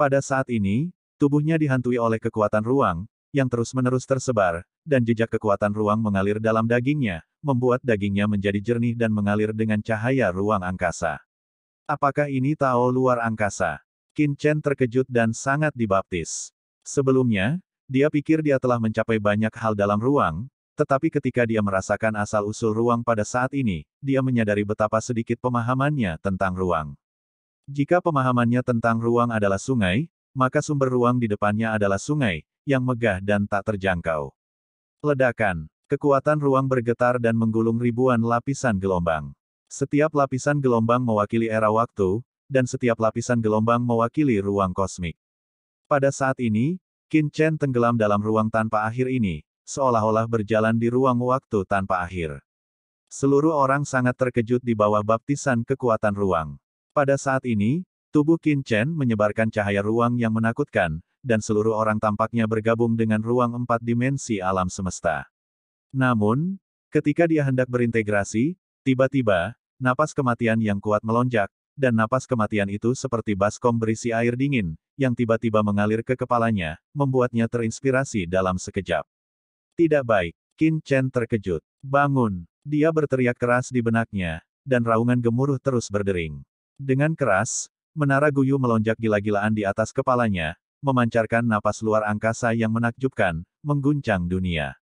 Pada saat ini, tubuhnya dihantui oleh kekuatan ruang, yang terus-menerus tersebar, dan jejak kekuatan ruang mengalir dalam dagingnya, membuat dagingnya menjadi jernih dan mengalir dengan cahaya ruang angkasa. Apakah ini Tao luar angkasa? Qin Chen terkejut dan sangat dibaptis. Sebelumnya, dia pikir dia telah mencapai banyak hal dalam ruang, tetapi ketika dia merasakan asal-usul ruang pada saat ini, dia menyadari betapa sedikit pemahamannya tentang ruang. Jika pemahamannya tentang ruang adalah sungai, maka sumber ruang di depannya adalah sungai, yang megah dan tak terjangkau. Ledakan, kekuatan ruang bergetar dan menggulung ribuan lapisan gelombang. Setiap lapisan gelombang mewakili era waktu, dan setiap lapisan gelombang mewakili ruang kosmik. Pada saat ini, Qin Chen tenggelam dalam ruang tanpa akhir ini, seolah-olah berjalan di ruang waktu tanpa akhir. Seluruh orang sangat terkejut di bawah baptisan kekuatan ruang. Pada saat ini, tubuh Qin Chen menyebarkan cahaya ruang yang menakutkan, dan seluruh orang tampaknya bergabung dengan ruang empat dimensi alam semesta. Namun, ketika dia hendak berintegrasi, tiba-tiba, napas kematian yang kuat melonjak, dan napas kematian itu seperti baskom berisi air dingin, yang tiba-tiba mengalir ke kepalanya, membuatnya terinspirasi dalam sekejap. Tidak baik, Qin Chen terkejut. Bangun, dia berteriak keras di benaknya, dan raungan gemuruh terus berdering. Dengan keras, menara guyu melonjak gila-gilaan di atas kepalanya, memancarkan napas luar angkasa yang menakjubkan, mengguncang dunia.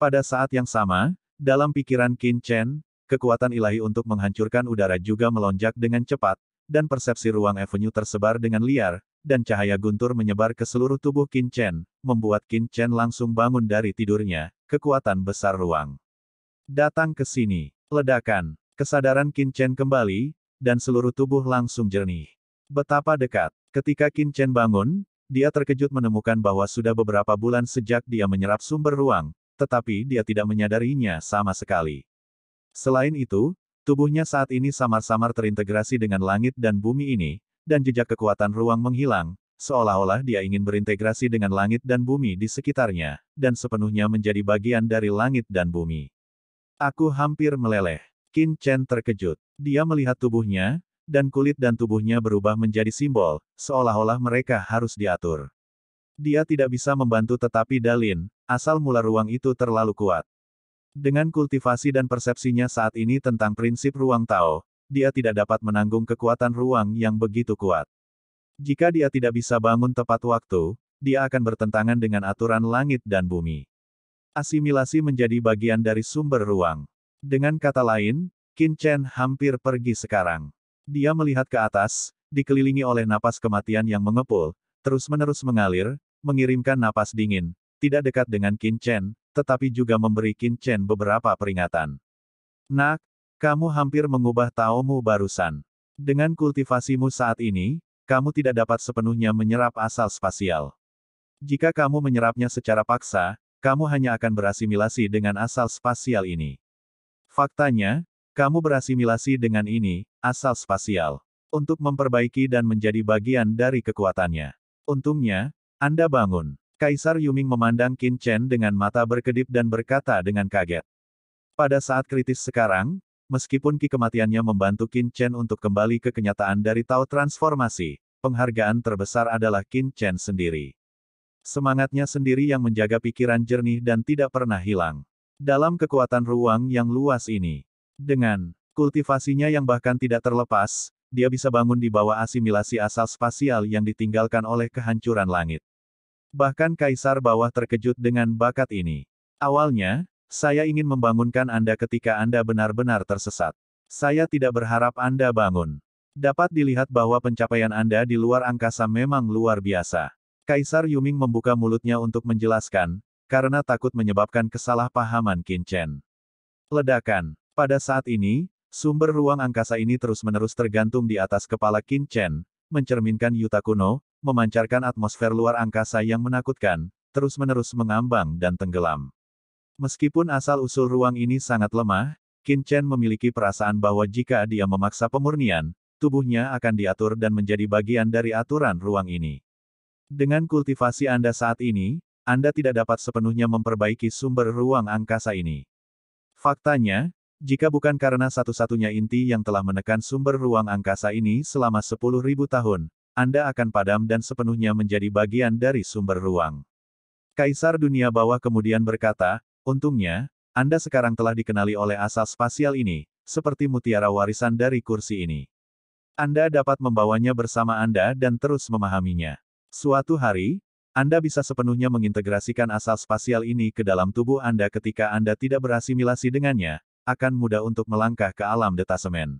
Pada saat yang sama, dalam pikiran Qin Chen, kekuatan ilahi untuk menghancurkan udara juga melonjak dengan cepat, dan persepsi ruang Avenue tersebar dengan liar, dan cahaya guntur menyebar ke seluruh tubuh Qin Chen, membuat Qin Chen langsung bangun dari tidurnya, kekuatan besar ruang. Datang ke sini, ledakan, kesadaran Qin Chen kembali, dan seluruh tubuh langsung jernih. Betapa dekat. Ketika Qin Chen bangun, dia terkejut menemukan bahwa sudah beberapa bulan sejak dia menyerap sumber ruang, tetapi dia tidak menyadarinya sama sekali. Selain itu, tubuhnya saat ini samar-samar terintegrasi dengan langit dan bumi ini, dan jejak kekuatan ruang menghilang, seolah-olah dia ingin berintegrasi dengan langit dan bumi di sekitarnya, dan sepenuhnya menjadi bagian dari langit dan bumi. Aku hampir meleleh. Qin Chen terkejut. Dia melihat tubuhnya, dan kulit dan tubuhnya berubah menjadi simbol, seolah-olah mereka harus diatur. Dia tidak bisa membantu tetapi Dalin, asal mula ruang itu terlalu kuat. Dengan kultivasi dan persepsinya saat ini tentang prinsip ruang Tao, dia tidak dapat menanggung kekuatan ruang yang begitu kuat. Jika dia tidak bisa bangun tepat waktu, dia akan bertentangan dengan aturan langit dan bumi. Asimilasi menjadi bagian dari sumber ruang. Dengan kata lain, Qin Chen hampir pergi sekarang. Dia melihat ke atas, dikelilingi oleh napas kematian yang mengepul, terus-menerus mengalir, mengirimkan napas dingin, tidak dekat dengan Qin Chen, tetapi juga memberi Qin Chen beberapa peringatan. Nak, kamu hampir mengubah taomu barusan. Dengan kultivasimu saat ini, kamu tidak dapat sepenuhnya menyerap asal spasial. Jika kamu menyerapnya secara paksa, kamu hanya akan berasimilasi dengan asal spasial ini. Faktanya, kamu berasimilasi dengan ini, asal spasial, untuk memperbaiki dan menjadi bagian dari kekuatannya. Untungnya, Anda bangun. Kaisar Yuming memandang Qin Chen dengan mata berkedip dan berkata dengan kaget. Pada saat kritis sekarang, meskipun Ki kematiannya membantu Qin Chen untuk kembali ke kenyataan dari Tao Transformasi, penghargaan terbesar adalah Qin Chen sendiri. Semangatnya sendiri yang menjaga pikiran jernih dan tidak pernah hilang. Dalam kekuatan ruang yang luas ini, dengan kultivasinya yang bahkan tidak terlepas, dia bisa bangun di bawah asimilasi asal spasial yang ditinggalkan oleh kehancuran langit. Bahkan kaisar bawah terkejut dengan bakat ini. Awalnya, saya ingin membangunkan Anda ketika Anda benar-benar tersesat. Saya tidak berharap Anda bangun. Dapat dilihat bahwa pencapaian Anda di luar angkasa memang luar biasa. Kaisar Yuming membuka mulutnya untuk menjelaskan, karena takut menyebabkan kesalahpahaman Chen. Ledakan. Pada saat ini, sumber ruang angkasa ini terus-menerus tergantung di atas kepala Chen, mencerminkan Yuta Kuno, memancarkan atmosfer luar angkasa yang menakutkan, terus-menerus mengambang dan tenggelam. Meskipun asal-usul ruang ini sangat lemah, Chen memiliki perasaan bahwa jika dia memaksa pemurnian, tubuhnya akan diatur dan menjadi bagian dari aturan ruang ini. Dengan kultivasi Anda saat ini, anda tidak dapat sepenuhnya memperbaiki sumber ruang angkasa ini. Faktanya, jika bukan karena satu-satunya inti yang telah menekan sumber ruang angkasa ini selama 10.000 tahun, Anda akan padam dan sepenuhnya menjadi bagian dari sumber ruang. Kaisar dunia bawah kemudian berkata, untungnya, Anda sekarang telah dikenali oleh asal spasial ini, seperti mutiara warisan dari kursi ini. Anda dapat membawanya bersama Anda dan terus memahaminya. Suatu hari, anda bisa sepenuhnya mengintegrasikan asal spasial ini ke dalam tubuh Anda ketika Anda tidak berasimilasi dengannya, akan mudah untuk melangkah ke alam detasemen.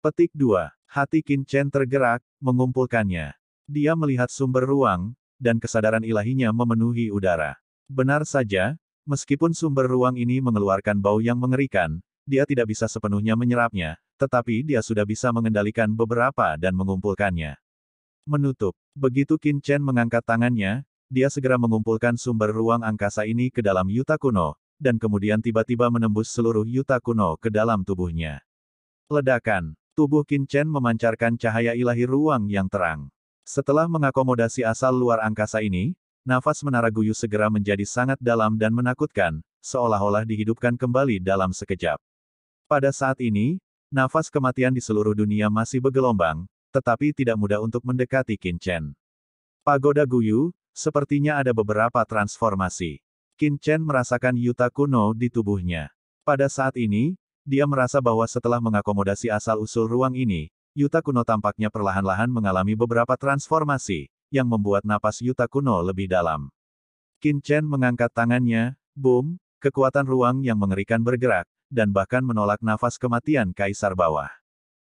Petik 2. Hati Chen tergerak, mengumpulkannya. Dia melihat sumber ruang, dan kesadaran ilahinya memenuhi udara. Benar saja, meskipun sumber ruang ini mengeluarkan bau yang mengerikan, dia tidak bisa sepenuhnya menyerapnya, tetapi dia sudah bisa mengendalikan beberapa dan mengumpulkannya. Menutup. Begitu Qin Chen mengangkat tangannya, dia segera mengumpulkan sumber ruang angkasa ini ke dalam Yuta Kuno, dan kemudian tiba-tiba menembus seluruh Yuta Kuno ke dalam tubuhnya. Ledakan. Tubuh Qin Chen memancarkan cahaya ilahi ruang yang terang. Setelah mengakomodasi asal luar angkasa ini, nafas menara guyu segera menjadi sangat dalam dan menakutkan, seolah-olah dihidupkan kembali dalam sekejap. Pada saat ini, nafas kematian di seluruh dunia masih bergelombang, tetapi tidak mudah untuk mendekati Kinchen. Pagoda Guyu, sepertinya ada beberapa transformasi. Kinchen merasakan Yuta kuno di tubuhnya. Pada saat ini, dia merasa bahwa setelah mengakomodasi asal-usul ruang ini, Yuta kuno tampaknya perlahan-lahan mengalami beberapa transformasi, yang membuat napas Yuta kuno lebih dalam. Kinchen mengangkat tangannya, boom, kekuatan ruang yang mengerikan bergerak, dan bahkan menolak nafas kematian Kaisar Bawah.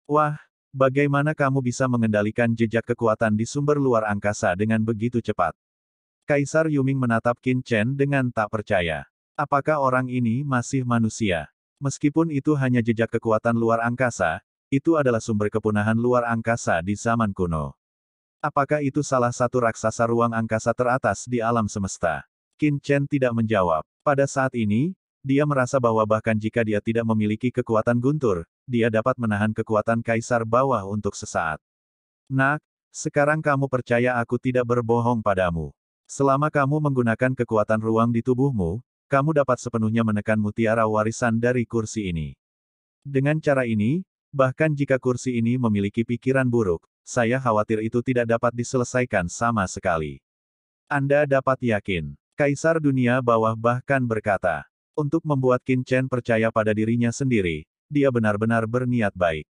Wah, Bagaimana kamu bisa mengendalikan jejak kekuatan di sumber luar angkasa dengan begitu cepat? Kaisar Yuming menatap Qin Chen dengan tak percaya. Apakah orang ini masih manusia? Meskipun itu hanya jejak kekuatan luar angkasa, itu adalah sumber kepunahan luar angkasa di zaman kuno. Apakah itu salah satu raksasa ruang angkasa teratas di alam semesta? Qin Chen tidak menjawab. Pada saat ini, dia merasa bahwa bahkan jika dia tidak memiliki kekuatan guntur, dia dapat menahan kekuatan kaisar bawah untuk sesaat. Nak, sekarang kamu percaya aku tidak berbohong padamu. Selama kamu menggunakan kekuatan ruang di tubuhmu, kamu dapat sepenuhnya menekan mutiara warisan dari kursi ini. Dengan cara ini, bahkan jika kursi ini memiliki pikiran buruk, saya khawatir itu tidak dapat diselesaikan sama sekali. Anda dapat yakin, Kaisar Dunia Bawah bahkan berkata, untuk membuat Qin Chen percaya pada dirinya sendiri, dia benar-benar berniat baik.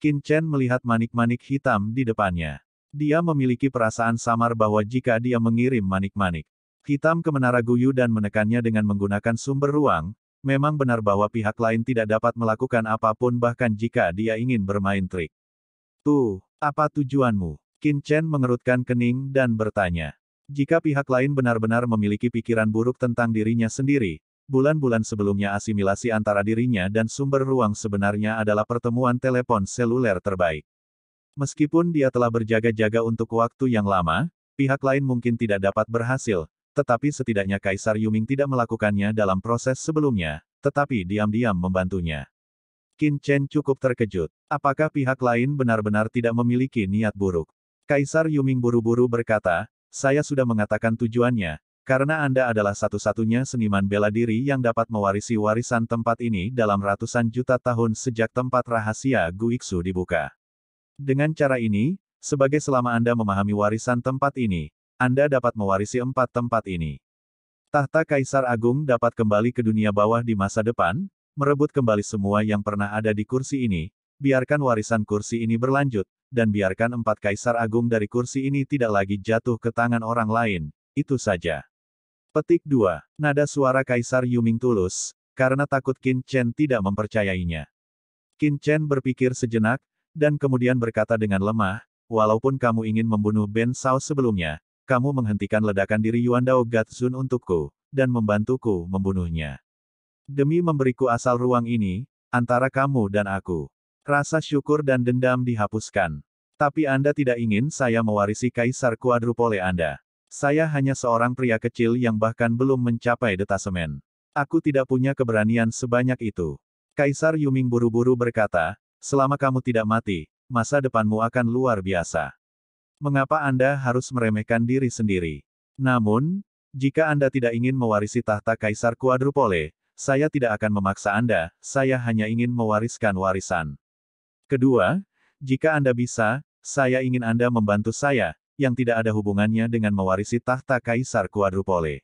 Qin Chen melihat manik-manik hitam di depannya. Dia memiliki perasaan samar bahwa jika dia mengirim manik-manik hitam ke menara Guyu dan menekannya dengan menggunakan sumber ruang, memang benar bahwa pihak lain tidak dapat melakukan apapun bahkan jika dia ingin bermain trik. Tuh, apa tujuanmu? Qin Chen mengerutkan kening dan bertanya. Jika pihak lain benar-benar memiliki pikiran buruk tentang dirinya sendiri, bulan-bulan sebelumnya asimilasi antara dirinya dan sumber ruang sebenarnya adalah pertemuan telepon seluler terbaik. Meskipun dia telah berjaga-jaga untuk waktu yang lama, pihak lain mungkin tidak dapat berhasil, tetapi setidaknya Kaisar Yuming tidak melakukannya dalam proses sebelumnya, tetapi diam-diam membantunya. Qin Chen cukup terkejut. Apakah pihak lain benar-benar tidak memiliki niat buruk? Kaisar Yuming buru-buru berkata, saya sudah mengatakan tujuannya, karena Anda adalah satu-satunya seniman bela diri yang dapat mewarisi warisan tempat ini dalam ratusan juta tahun sejak tempat rahasia Guiksu dibuka. Dengan cara ini, sebagai selama Anda memahami warisan tempat ini, Anda dapat mewarisi empat tempat ini. Tahta Kaisar Agung dapat kembali ke dunia bawah di masa depan, merebut kembali semua yang pernah ada di kursi ini, biarkan warisan kursi ini berlanjut, dan biarkan empat Kaisar Agung dari kursi ini tidak lagi jatuh ke tangan orang lain, itu saja. Petik 2. Nada suara Kaisar Yuming tulus, karena takut Qin Chen tidak mempercayainya. Qin Chen berpikir sejenak, dan kemudian berkata dengan lemah, walaupun kamu ingin membunuh Ben Shao sebelumnya, kamu menghentikan ledakan diri Yuan Dao Gatsun untukku, dan membantuku membunuhnya. Demi memberiku asal ruang ini, antara kamu dan aku. Rasa syukur dan dendam dihapuskan. Tapi Anda tidak ingin saya mewarisi kaisar kuadrupole Anda. Saya hanya seorang pria kecil yang bahkan belum mencapai detasemen. Aku tidak punya keberanian sebanyak itu. Kaisar Yuming buru-buru berkata, selama kamu tidak mati, masa depanmu akan luar biasa. Mengapa Anda harus meremehkan diri sendiri? Namun, jika Anda tidak ingin mewarisi tahta Kaisar Quadrupole, saya tidak akan memaksa Anda, saya hanya ingin mewariskan warisan. Kedua, jika Anda bisa, saya ingin Anda membantu saya, yang tidak ada hubungannya dengan mewarisi tahta Kaisar Quadrupole.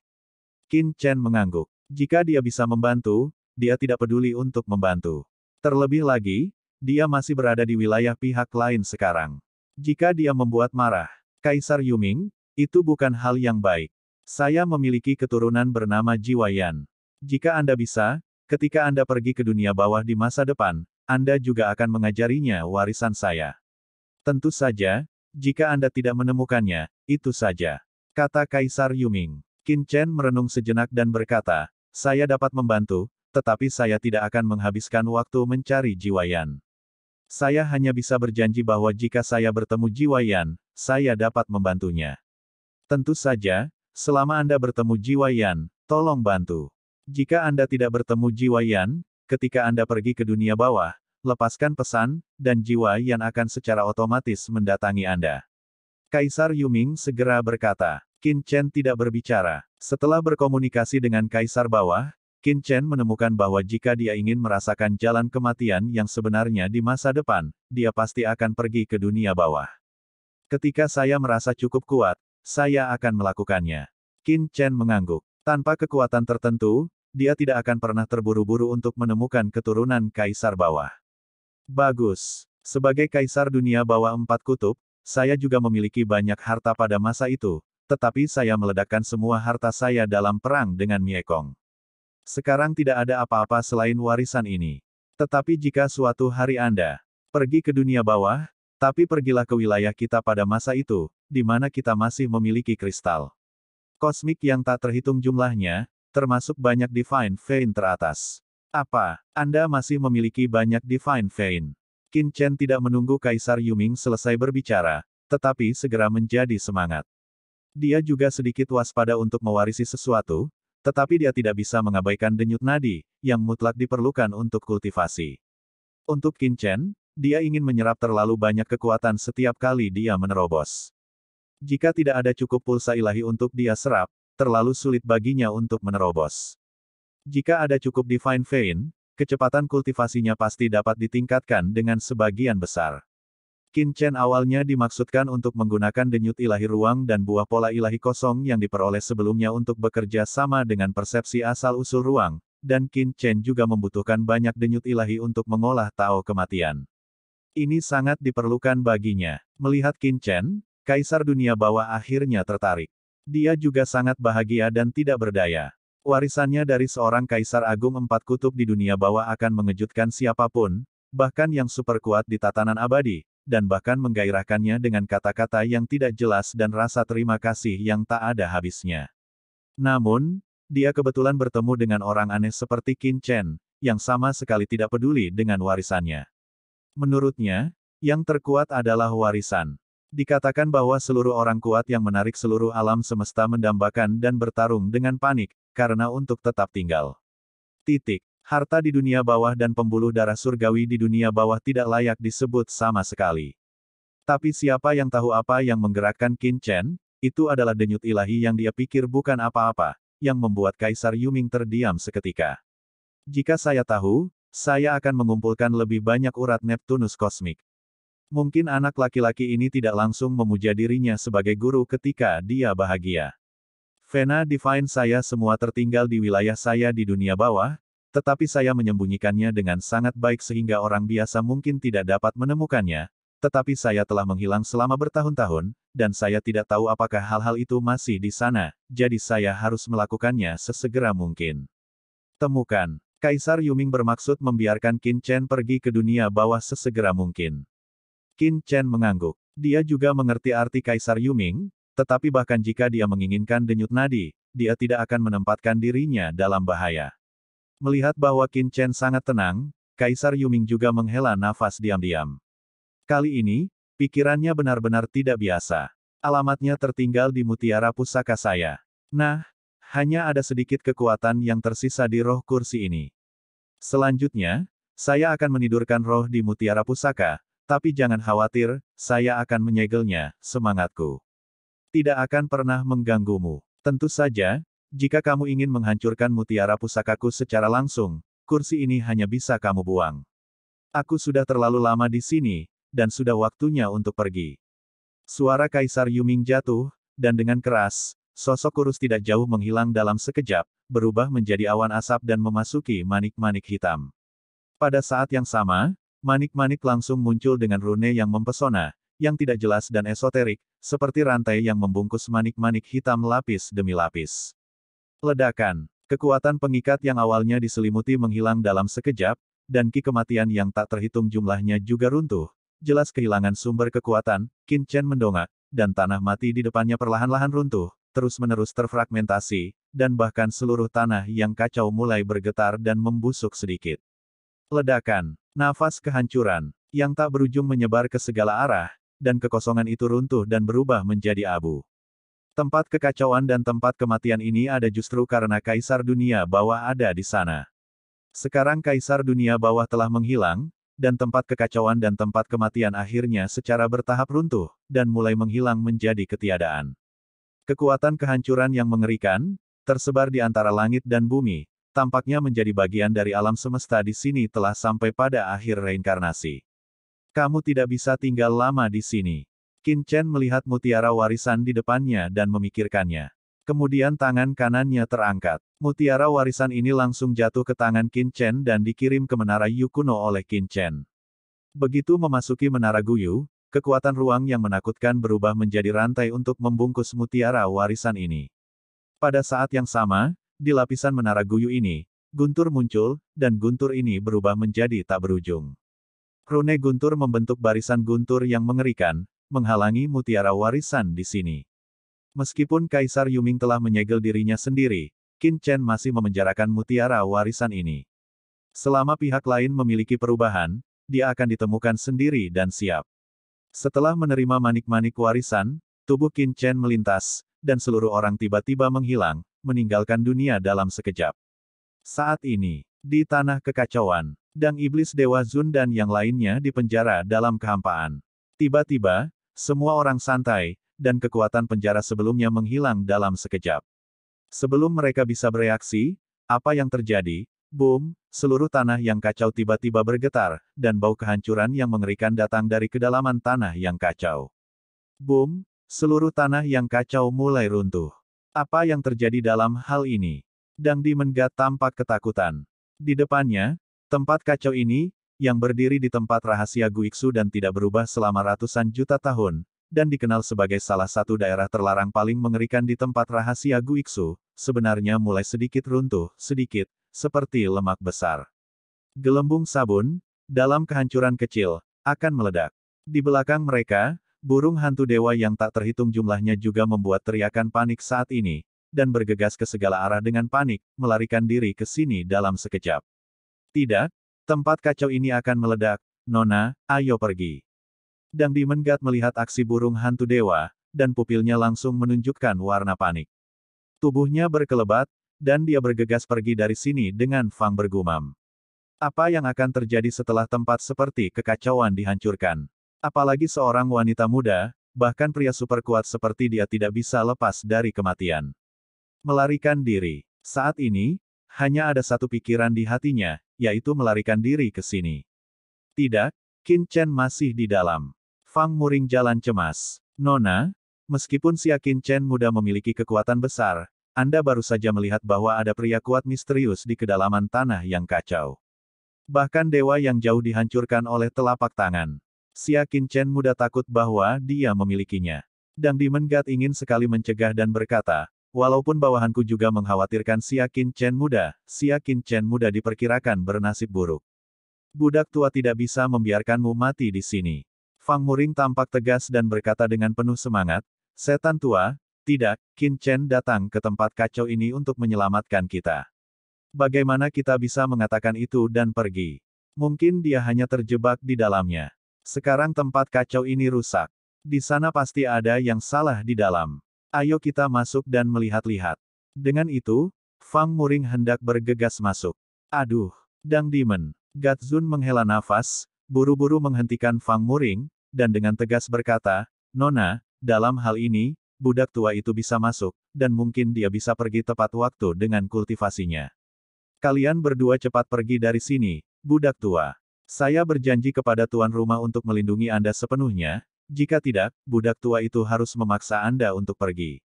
Qin Chen mengangguk. Jika dia bisa membantu, dia tidak peduli untuk membantu. Terlebih lagi, dia masih berada di wilayah pihak lain sekarang. Jika dia membuat marah, Kaisar Yuming, itu bukan hal yang baik. Saya memiliki keturunan bernama Jiwayan. Jika Anda bisa, ketika Anda pergi ke dunia bawah di masa depan, Anda juga akan mengajarinya warisan saya. Tentu saja, jika Anda tidak menemukannya, itu saja. Kata Kaisar Yuming. Qin Chen merenung sejenak dan berkata, saya dapat membantu, tetapi saya tidak akan menghabiskan waktu mencari Jiwayan. Saya hanya bisa berjanji bahwa jika saya bertemu Jiwayan, saya dapat membantunya. Tentu saja, selama Anda bertemu Jiwayan, tolong bantu. Jika Anda tidak bertemu Jiwayan, ketika Anda pergi ke dunia bawah, lepaskan pesan, dan jiwa yang akan secara otomatis mendatangi Anda. Kaisar Yuming segera berkata, Qin Chen tidak berbicara. Setelah berkomunikasi dengan Kaisar Bawah, Qin Chen menemukan bahwa jika dia ingin merasakan jalan kematian yang sebenarnya di masa depan, dia pasti akan pergi ke dunia bawah. Ketika saya merasa cukup kuat, saya akan melakukannya. Qin Chen mengangguk. Tanpa kekuatan tertentu, dia tidak akan pernah terburu-buru untuk menemukan keturunan kaisar bawah. Bagus. Sebagai kaisar dunia bawah empat kutub, saya juga memiliki banyak harta pada masa itu, tetapi saya meledakkan semua harta saya dalam perang dengan Miekong. Sekarang tidak ada apa-apa selain warisan ini. Tetapi jika suatu hari Anda pergi ke dunia bawah, tapi pergilah ke wilayah kita pada masa itu, di mana kita masih memiliki kristal kosmik yang tak terhitung jumlahnya, termasuk banyak divine vein teratas. Apa, Anda masih memiliki banyak Divine Vein? Qin Chen tidak menunggu Kaisar Yuming selesai berbicara, tetapi segera menjadi semangat. Dia juga sedikit waspada untuk mewarisi sesuatu, tetapi dia tidak bisa mengabaikan denyut nadi, yang mutlak diperlukan untuk kultivasi. Untuk Qin Chen, dia ingin menyerap terlalu banyak kekuatan setiap kali dia menerobos. Jika tidak ada cukup pulsa ilahi untuk dia serap, terlalu sulit baginya untuk menerobos. Jika ada cukup Divine Vein, kecepatan kultivasinya pasti dapat ditingkatkan dengan sebagian besar. Kincen awalnya dimaksudkan untuk menggunakan denyut ilahi ruang dan buah pola ilahi kosong yang diperoleh sebelumnya untuk bekerja sama dengan persepsi asal-usul ruang, dan Kincen juga membutuhkan banyak denyut ilahi untuk mengolah Tao kematian. Ini sangat diperlukan baginya. Melihat Kincen, Kaisar Dunia Bawah akhirnya tertarik. Dia juga sangat bahagia dan tidak berdaya. Warisannya dari seorang kaisar agung empat kutub di dunia bawah akan mengejutkan siapapun, bahkan yang super kuat di tatanan abadi, dan bahkan menggairahkannya dengan kata-kata yang tidak jelas dan rasa terima kasih yang tak ada habisnya. Namun, dia kebetulan bertemu dengan orang aneh seperti Qin Chen, yang sama sekali tidak peduli dengan warisannya. Menurutnya, yang terkuat adalah warisan. Dikatakan bahwa seluruh orang kuat yang menarik seluruh alam semesta mendambakan dan bertarung dengan panik, karena untuk tetap tinggal. Titik. Harta di dunia bawah dan pembuluh darah surgawi di dunia bawah tidak layak disebut sama sekali. Tapi siapa yang tahu apa yang menggerakkan Qin Chen, itu adalah denyut ilahi yang dia pikir bukan apa-apa, yang membuat Kaisar Yuming terdiam seketika. Jika saya tahu, saya akan mengumpulkan lebih banyak urat Neptunus kosmik. Mungkin anak laki-laki ini tidak langsung memuja dirinya sebagai guru ketika dia bahagia. Vena Divine saya semua tertinggal di wilayah saya di dunia bawah, tetapi saya menyembunyikannya dengan sangat baik sehingga orang biasa mungkin tidak dapat menemukannya, tetapi saya telah menghilang selama bertahun-tahun, dan saya tidak tahu apakah hal-hal itu masih di sana, jadi saya harus melakukannya sesegera mungkin. Temukan, Kaisar Yuming bermaksud membiarkan Qin Chen pergi ke dunia bawah sesegera mungkin. Qin Chen mengangguk. Dia juga mengerti arti Kaisar Yuming, tetapi bahkan jika dia menginginkan denyut nadi, dia tidak akan menempatkan dirinya dalam bahaya. Melihat bahwa Qin Chen sangat tenang, Kaisar Yuming juga menghela nafas diam-diam. Kali ini, pikirannya benar-benar tidak biasa. Alamatnya tertinggal di mutiara pusaka saya. Nah, hanya ada sedikit kekuatan yang tersisa di roh kursi ini. Selanjutnya, saya akan menidurkan roh di mutiara pusaka, tapi jangan khawatir, saya akan menyegelnya, semangatku. Tidak akan pernah mengganggumu. Tentu saja, jika kamu ingin menghancurkan mutiara pusakaku secara langsung, kursi ini hanya bisa kamu buang. Aku sudah terlalu lama di sini, dan sudah waktunya untuk pergi. Suara Kaisar Yuming jatuh, dan dengan keras, sosok kurus tidak jauh menghilang dalam sekejap, berubah menjadi awan asap dan memasuki manik-manik hitam. Pada saat yang sama, Manik-manik langsung muncul dengan rune yang mempesona, yang tidak jelas dan esoterik, seperti rantai yang membungkus manik-manik hitam lapis demi lapis. Ledakan, kekuatan pengikat yang awalnya diselimuti menghilang dalam sekejap, dan ki kematian yang tak terhitung jumlahnya juga runtuh, jelas kehilangan sumber kekuatan, Qin Chen mendongak, dan tanah mati di depannya perlahan-lahan runtuh, terus-menerus terfragmentasi, dan bahkan seluruh tanah yang kacau mulai bergetar dan membusuk sedikit. Ledakan, Nafas kehancuran, yang tak berujung menyebar ke segala arah, dan kekosongan itu runtuh dan berubah menjadi abu. Tempat kekacauan dan tempat kematian ini ada justru karena kaisar dunia bawah ada di sana. Sekarang kaisar dunia bawah telah menghilang, dan tempat kekacauan dan tempat kematian akhirnya secara bertahap runtuh, dan mulai menghilang menjadi ketiadaan. Kekuatan kehancuran yang mengerikan, tersebar di antara langit dan bumi, tampaknya menjadi bagian dari alam semesta di sini telah sampai pada akhir reinkarnasi. Kamu tidak bisa tinggal lama di sini. Qin Chen melihat mutiara warisan di depannya dan memikirkannya. Kemudian tangan kanannya terangkat. Mutiara warisan ini langsung jatuh ke tangan Qin Chen dan dikirim ke menara Yukuno oleh Qin Chen. Begitu memasuki menara Guyu, kekuatan ruang yang menakutkan berubah menjadi rantai untuk membungkus mutiara warisan ini. Pada saat yang sama, di lapisan menara guyu ini, guntur muncul, dan guntur ini berubah menjadi tak berujung. Rune guntur membentuk barisan guntur yang mengerikan, menghalangi mutiara warisan di sini. Meskipun Kaisar Yuming telah menyegel dirinya sendiri, Qin Chen masih memenjarakan mutiara warisan ini. Selama pihak lain memiliki perubahan, dia akan ditemukan sendiri dan siap. Setelah menerima manik-manik warisan, tubuh Qin Chen melintas, dan seluruh orang tiba-tiba menghilang, meninggalkan dunia dalam sekejap. Saat ini, di tanah kekacauan, Dang Iblis Dewa Zun dan yang lainnya dipenjara dalam kehampaan. Tiba-tiba, semua orang santai, dan kekuatan penjara sebelumnya menghilang dalam sekejap. Sebelum mereka bisa bereaksi, apa yang terjadi? Boom, seluruh tanah yang kacau tiba-tiba bergetar, dan bau kehancuran yang mengerikan datang dari kedalaman tanah yang kacau. Boom, seluruh tanah yang kacau mulai runtuh. Apa yang terjadi dalam hal ini? Dang Di menggat tampak ketakutan. Di depannya, tempat kacau ini, yang berdiri di tempat rahasia Guiksu dan tidak berubah selama ratusan juta tahun, dan dikenal sebagai salah satu daerah terlarang paling mengerikan di tempat rahasia Guiksu, sebenarnya mulai sedikit runtuh, sedikit, seperti lemak besar. Gelembung sabun, dalam kehancuran kecil, akan meledak. Di belakang mereka, Burung hantu dewa yang tak terhitung jumlahnya juga membuat teriakan panik saat ini, dan bergegas ke segala arah dengan panik, melarikan diri ke sini dalam sekejap. Tidak, tempat kacau ini akan meledak, Nona, ayo pergi. Dang menggat melihat aksi burung hantu dewa, dan pupilnya langsung menunjukkan warna panik. Tubuhnya berkelebat, dan dia bergegas pergi dari sini dengan Fang bergumam. Apa yang akan terjadi setelah tempat seperti kekacauan dihancurkan? Apalagi seorang wanita muda, bahkan pria super kuat seperti dia tidak bisa lepas dari kematian. Melarikan diri. Saat ini, hanya ada satu pikiran di hatinya, yaitu melarikan diri ke sini. Tidak, Qin Chen masih di dalam. Fang Muring jalan cemas. Nona, meskipun si Qin Chen muda memiliki kekuatan besar, Anda baru saja melihat bahwa ada pria kuat misterius di kedalaman tanah yang kacau. Bahkan dewa yang jauh dihancurkan oleh telapak tangan. Xia Chen muda takut bahwa dia memilikinya. Dang Dimengat ingin sekali mencegah dan berkata, walaupun bawahanku juga mengkhawatirkan Xia Chen muda, Xia Chen muda diperkirakan bernasib buruk. Budak tua tidak bisa membiarkanmu mati di sini. Fang Muring tampak tegas dan berkata dengan penuh semangat, Setan tua, tidak, Qin datang ke tempat kacau ini untuk menyelamatkan kita. Bagaimana kita bisa mengatakan itu dan pergi? Mungkin dia hanya terjebak di dalamnya. Sekarang tempat kacau ini rusak. Di sana pasti ada yang salah di dalam. Ayo kita masuk dan melihat-lihat. Dengan itu, Fang Muring hendak bergegas masuk. Aduh, Dang Demon. Gatsun menghela nafas, buru-buru menghentikan Fang Muring, dan dengan tegas berkata, Nona, dalam hal ini, budak tua itu bisa masuk, dan mungkin dia bisa pergi tepat waktu dengan kultivasinya. Kalian berdua cepat pergi dari sini, budak tua. Saya berjanji kepada tuan rumah untuk melindungi Anda sepenuhnya, jika tidak, budak tua itu harus memaksa Anda untuk pergi.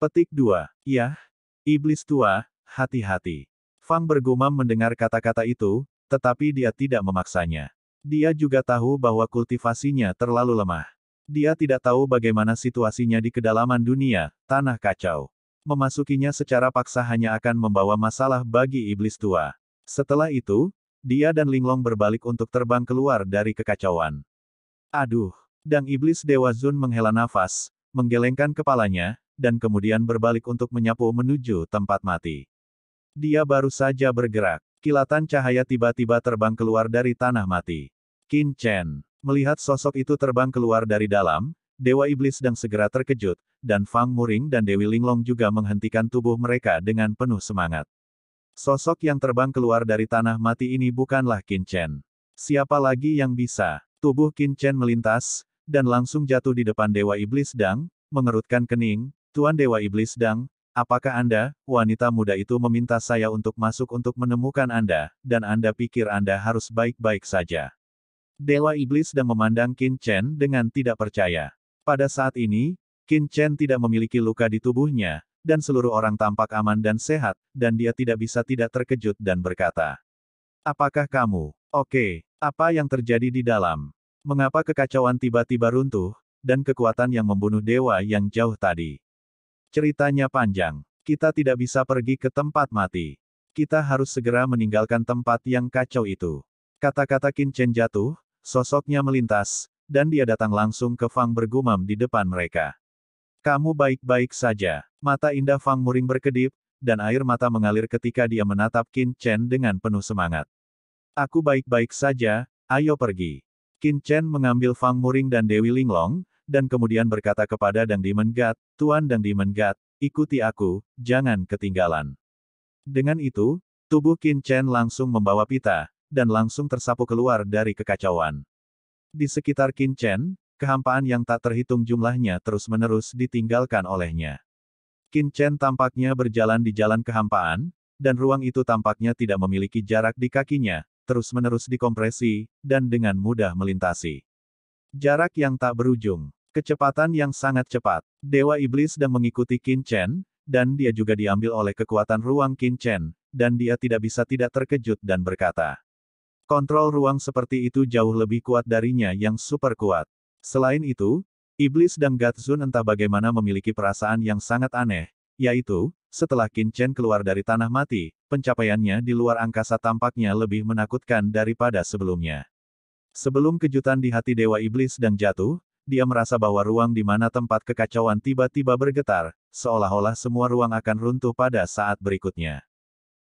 Petik 2. Yah, iblis tua, hati-hati. Fang bergumam mendengar kata-kata itu, tetapi dia tidak memaksanya. Dia juga tahu bahwa kultivasinya terlalu lemah. Dia tidak tahu bagaimana situasinya di kedalaman dunia, tanah kacau. Memasukinya secara paksa hanya akan membawa masalah bagi iblis tua. Setelah itu, dia dan Linglong berbalik untuk terbang keluar dari kekacauan. Aduh! Dang Iblis Dewa Zun menghela nafas, menggelengkan kepalanya, dan kemudian berbalik untuk menyapu menuju tempat mati. Dia baru saja bergerak. Kilatan cahaya tiba-tiba terbang keluar dari tanah mati. Qin Chen melihat sosok itu terbang keluar dari dalam, Dewa Iblis dan segera terkejut, dan Fang Muring dan Dewi Linglong juga menghentikan tubuh mereka dengan penuh semangat. Sosok yang terbang keluar dari tanah mati ini bukanlah Chen. Siapa lagi yang bisa? Tubuh Chen melintas, dan langsung jatuh di depan Dewa Iblis Dang, mengerutkan kening, Tuan Dewa Iblis Dang, apakah Anda, wanita muda itu meminta saya untuk masuk untuk menemukan Anda, dan Anda pikir Anda harus baik-baik saja? Dewa Iblis Dang memandang Chen dengan tidak percaya. Pada saat ini, Chen tidak memiliki luka di tubuhnya, dan seluruh orang tampak aman dan sehat, dan dia tidak bisa tidak terkejut dan berkata, Apakah kamu? Oke, okay, apa yang terjadi di dalam? Mengapa kekacauan tiba-tiba runtuh, dan kekuatan yang membunuh dewa yang jauh tadi? Ceritanya panjang. Kita tidak bisa pergi ke tempat mati. Kita harus segera meninggalkan tempat yang kacau itu. Kata-kata Kinchen jatuh, sosoknya melintas, dan dia datang langsung ke Fang bergumam di depan mereka. Kamu baik-baik saja. Mata indah Fang Muring berkedip, dan air mata mengalir ketika dia menatap Qin Chen dengan penuh semangat. Aku baik-baik saja, ayo pergi. Qin Chen mengambil Fang Muring dan Dewi Linglong, dan kemudian berkata kepada Dang Dimengat, Tuan Dang Dimengat, ikuti aku, jangan ketinggalan. Dengan itu, tubuh Qin Chen langsung membawa pita, dan langsung tersapu keluar dari kekacauan. Di sekitar Qin Chen, kehampaan yang tak terhitung jumlahnya terus-menerus ditinggalkan olehnya. Qin Chen tampaknya berjalan di jalan kehampaan, dan ruang itu tampaknya tidak memiliki jarak di kakinya, terus-menerus dikompresi, dan dengan mudah melintasi. Jarak yang tak berujung, kecepatan yang sangat cepat, Dewa Iblis dan mengikuti Qin Chen, dan dia juga diambil oleh kekuatan ruang Qin Chen, dan dia tidak bisa tidak terkejut dan berkata, Kontrol ruang seperti itu jauh lebih kuat darinya yang super kuat. Selain itu, Iblis dan Gatsun entah bagaimana memiliki perasaan yang sangat aneh, yaitu, setelah Qin Chen keluar dari tanah mati, pencapaiannya di luar angkasa tampaknya lebih menakutkan daripada sebelumnya. Sebelum kejutan di hati Dewa Iblis dan jatuh, dia merasa bahwa ruang di mana tempat kekacauan tiba-tiba bergetar, seolah-olah semua ruang akan runtuh pada saat berikutnya.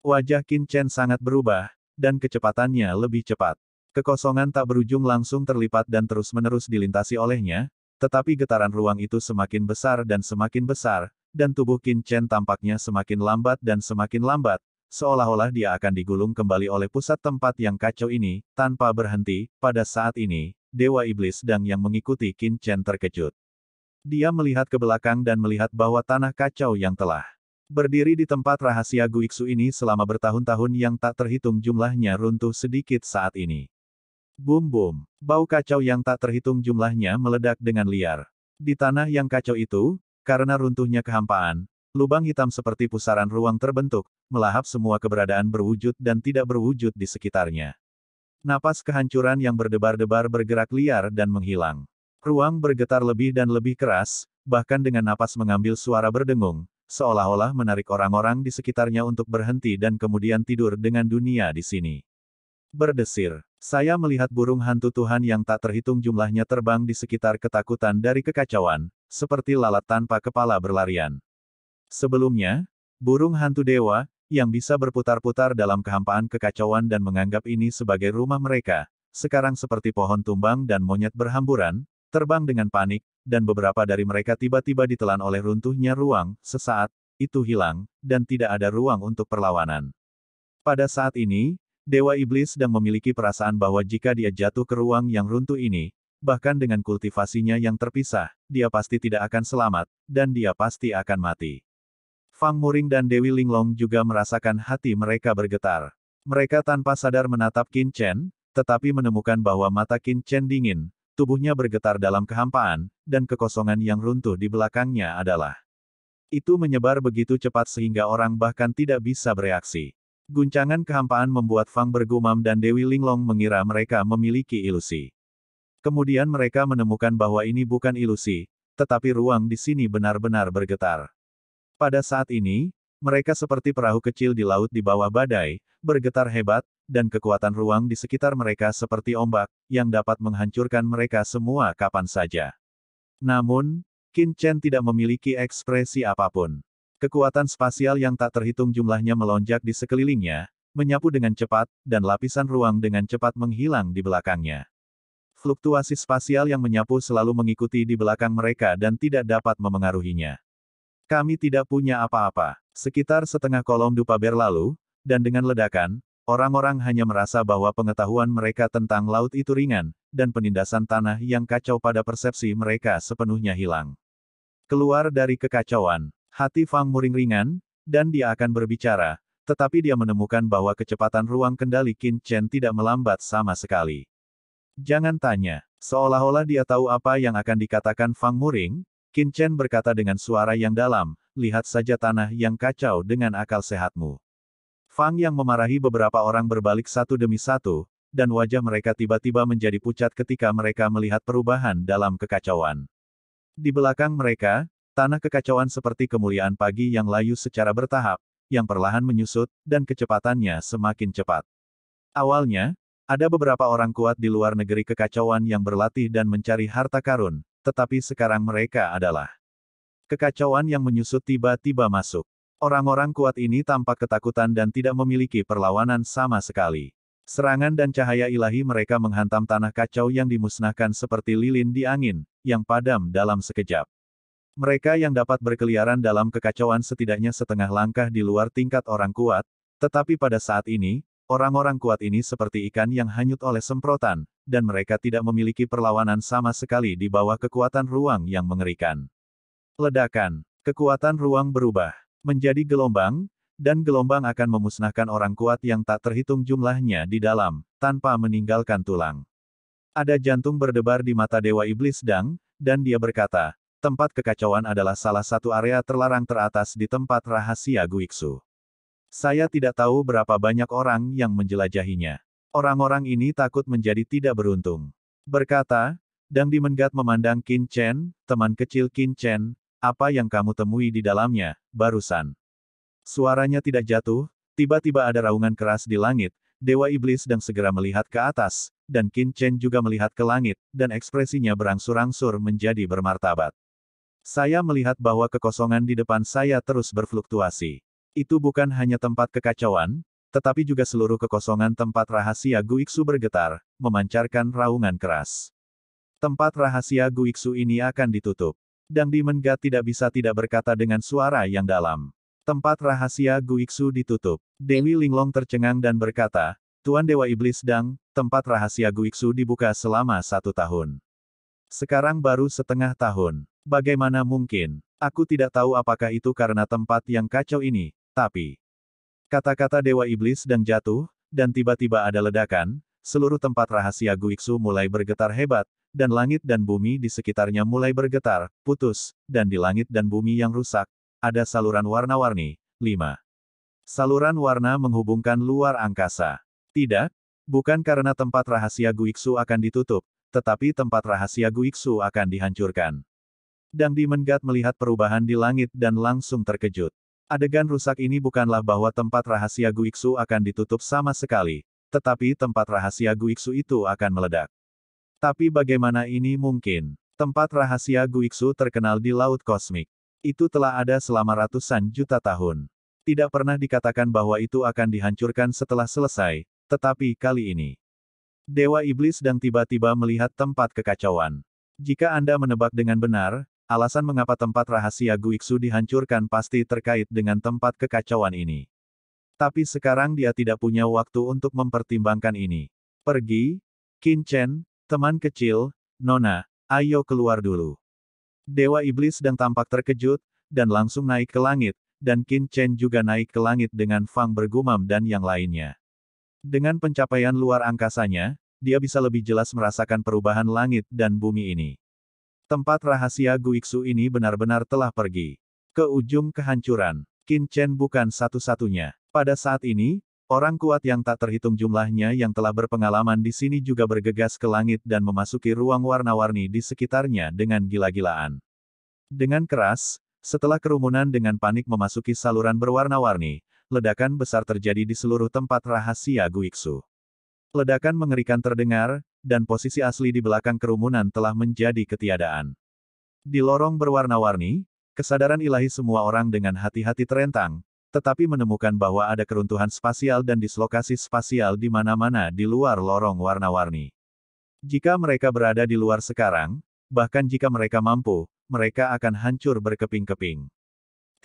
Wajah Qin Chen sangat berubah, dan kecepatannya lebih cepat. Kekosongan tak berujung langsung terlipat dan terus-menerus dilintasi olehnya, tetapi getaran ruang itu semakin besar dan semakin besar, dan tubuh Qin Chen tampaknya semakin lambat dan semakin lambat, seolah-olah dia akan digulung kembali oleh pusat tempat yang kacau ini, tanpa berhenti, pada saat ini, Dewa Iblis Dang yang mengikuti Qin Chen terkejut. Dia melihat ke belakang dan melihat bahwa tanah kacau yang telah berdiri di tempat rahasia Guiksu ini selama bertahun-tahun yang tak terhitung jumlahnya runtuh sedikit saat ini. Bum bum, bau kacau yang tak terhitung jumlahnya meledak dengan liar. Di tanah yang kacau itu, karena runtuhnya kehampaan, lubang hitam seperti pusaran ruang terbentuk, melahap semua keberadaan berwujud dan tidak berwujud di sekitarnya. Napas kehancuran yang berdebar-debar bergerak liar dan menghilang. Ruang bergetar lebih dan lebih keras, bahkan dengan napas mengambil suara berdengung, seolah-olah menarik orang-orang di sekitarnya untuk berhenti dan kemudian tidur dengan dunia di sini. Berdesir, saya melihat burung hantu Tuhan yang tak terhitung jumlahnya terbang di sekitar ketakutan dari kekacauan, seperti lalat tanpa kepala berlarian. Sebelumnya, burung hantu dewa, yang bisa berputar-putar dalam kehampaan kekacauan dan menganggap ini sebagai rumah mereka, sekarang seperti pohon tumbang dan monyet berhamburan, terbang dengan panik, dan beberapa dari mereka tiba-tiba ditelan oleh runtuhnya ruang, sesaat, itu hilang, dan tidak ada ruang untuk perlawanan. Pada saat ini, Dewa Iblis sedang memiliki perasaan bahwa jika dia jatuh ke ruang yang runtuh ini, bahkan dengan kultivasinya yang terpisah, dia pasti tidak akan selamat, dan dia pasti akan mati. Fang Muring dan Dewi Linglong juga merasakan hati mereka bergetar. Mereka tanpa sadar menatap Qin Chen, tetapi menemukan bahwa mata Qin Chen dingin, tubuhnya bergetar dalam kehampaan, dan kekosongan yang runtuh di belakangnya adalah. Itu menyebar begitu cepat sehingga orang bahkan tidak bisa bereaksi. Guncangan kehampaan membuat Fang bergumam dan Dewi Linglong mengira mereka memiliki ilusi. Kemudian mereka menemukan bahwa ini bukan ilusi, tetapi ruang di sini benar-benar bergetar. Pada saat ini, mereka seperti perahu kecil di laut di bawah badai, bergetar hebat, dan kekuatan ruang di sekitar mereka seperti ombak, yang dapat menghancurkan mereka semua kapan saja. Namun, Qin Chen tidak memiliki ekspresi apapun. Kekuatan spasial yang tak terhitung jumlahnya melonjak di sekelilingnya, menyapu dengan cepat, dan lapisan ruang dengan cepat menghilang di belakangnya. Fluktuasi spasial yang menyapu selalu mengikuti di belakang mereka dan tidak dapat memengaruhinya. Kami tidak punya apa-apa. Sekitar setengah kolom dupa berlalu, dan dengan ledakan, Orang-orang hanya merasa bahwa pengetahuan mereka tentang laut itu ringan, dan penindasan tanah yang kacau pada persepsi mereka sepenuhnya hilang. Keluar dari kekacauan, Hati Fang Muring ringan, dan dia akan berbicara, tetapi dia menemukan bahwa kecepatan ruang kendali Qin Chen tidak melambat sama sekali. Jangan tanya, seolah-olah dia tahu apa yang akan dikatakan Fang Muring, Qin Chen berkata dengan suara yang dalam, lihat saja tanah yang kacau dengan akal sehatmu. Fang yang memarahi beberapa orang berbalik satu demi satu, dan wajah mereka tiba-tiba menjadi pucat ketika mereka melihat perubahan dalam kekacauan. Di belakang mereka, Tanah kekacauan seperti kemuliaan pagi yang layu secara bertahap, yang perlahan menyusut, dan kecepatannya semakin cepat. Awalnya, ada beberapa orang kuat di luar negeri kekacauan yang berlatih dan mencari harta karun, tetapi sekarang mereka adalah kekacauan yang menyusut tiba-tiba masuk. Orang-orang kuat ini tampak ketakutan dan tidak memiliki perlawanan sama sekali. Serangan dan cahaya ilahi mereka menghantam tanah kacau yang dimusnahkan seperti lilin di angin, yang padam dalam sekejap. Mereka yang dapat berkeliaran dalam kekacauan setidaknya setengah langkah di luar tingkat orang kuat, tetapi pada saat ini, orang-orang kuat ini seperti ikan yang hanyut oleh semprotan, dan mereka tidak memiliki perlawanan sama sekali di bawah kekuatan ruang yang mengerikan. Ledakan, kekuatan ruang berubah, menjadi gelombang, dan gelombang akan memusnahkan orang kuat yang tak terhitung jumlahnya di dalam, tanpa meninggalkan tulang. Ada jantung berdebar di mata Dewa Iblis Dang, dan dia berkata, tempat kekacauan adalah salah satu area terlarang teratas di tempat rahasia Guiksu. Saya tidak tahu berapa banyak orang yang menjelajahinya. Orang-orang ini takut menjadi tidak beruntung. Berkata, Dang Dimenggat memandang Qin Chen, teman kecil Qin Chen, apa yang kamu temui di dalamnya, barusan. Suaranya tidak jatuh, tiba-tiba ada raungan keras di langit, Dewa Iblis dan segera melihat ke atas, dan Qin Chen juga melihat ke langit, dan ekspresinya berangsur-angsur menjadi bermartabat. Saya melihat bahwa kekosongan di depan saya terus berfluktuasi. Itu bukan hanya tempat kekacauan, tetapi juga seluruh kekosongan tempat rahasia Guiksu bergetar, memancarkan raungan keras. Tempat rahasia Guiksu ini akan ditutup. Dang Dimenga tidak bisa tidak berkata dengan suara yang dalam. Tempat rahasia Guiksu ditutup. Dewi Linglong tercengang dan berkata, Tuan Dewa Iblis Dang, tempat rahasia Guiksu dibuka selama satu tahun. Sekarang baru setengah tahun. Bagaimana mungkin? Aku tidak tahu apakah itu karena tempat yang kacau ini, tapi... Kata-kata Dewa Iblis dan jatuh, dan tiba-tiba ada ledakan, seluruh tempat rahasia Guiksu mulai bergetar hebat, dan langit dan bumi di sekitarnya mulai bergetar, putus, dan di langit dan bumi yang rusak, ada saluran warna-warni, 5. Saluran warna menghubungkan luar angkasa. Tidak, bukan karena tempat rahasia Guiksu akan ditutup, tetapi tempat rahasia Guiksu akan dihancurkan. Dang Di melihat perubahan di langit dan langsung terkejut. Adegan rusak ini bukanlah bahwa tempat rahasia Guiksu akan ditutup sama sekali, tetapi tempat rahasia Guiksu itu akan meledak. Tapi bagaimana ini mungkin? Tempat rahasia Guiksu terkenal di Laut Kosmik. Itu telah ada selama ratusan juta tahun. Tidak pernah dikatakan bahwa itu akan dihancurkan setelah selesai, tetapi kali ini. Dewa Iblis dan tiba-tiba melihat tempat kekacauan. Jika Anda menebak dengan benar, Alasan mengapa tempat rahasia Guiksu dihancurkan pasti terkait dengan tempat kekacauan ini. Tapi sekarang dia tidak punya waktu untuk mempertimbangkan ini. Pergi, Qin Chen, teman kecil, Nona, ayo keluar dulu. Dewa Iblis dan tampak terkejut, dan langsung naik ke langit, dan Qin Chen juga naik ke langit dengan Fang bergumam dan yang lainnya. Dengan pencapaian luar angkasanya, dia bisa lebih jelas merasakan perubahan langit dan bumi ini. Tempat rahasia Guiksu ini benar-benar telah pergi. Ke ujung kehancuran, Qin Chen bukan satu-satunya. Pada saat ini, orang kuat yang tak terhitung jumlahnya yang telah berpengalaman di sini juga bergegas ke langit dan memasuki ruang warna-warni di sekitarnya dengan gila-gilaan. Dengan keras, setelah kerumunan dengan panik memasuki saluran berwarna-warni, ledakan besar terjadi di seluruh tempat rahasia Guiksu. Ledakan mengerikan terdengar, dan posisi asli di belakang kerumunan telah menjadi ketiadaan. Di lorong berwarna-warni, kesadaran ilahi semua orang dengan hati-hati terentang, tetapi menemukan bahwa ada keruntuhan spasial dan dislokasi spasial di mana-mana di luar lorong warna-warni. Jika mereka berada di luar sekarang, bahkan jika mereka mampu, mereka akan hancur berkeping-keping.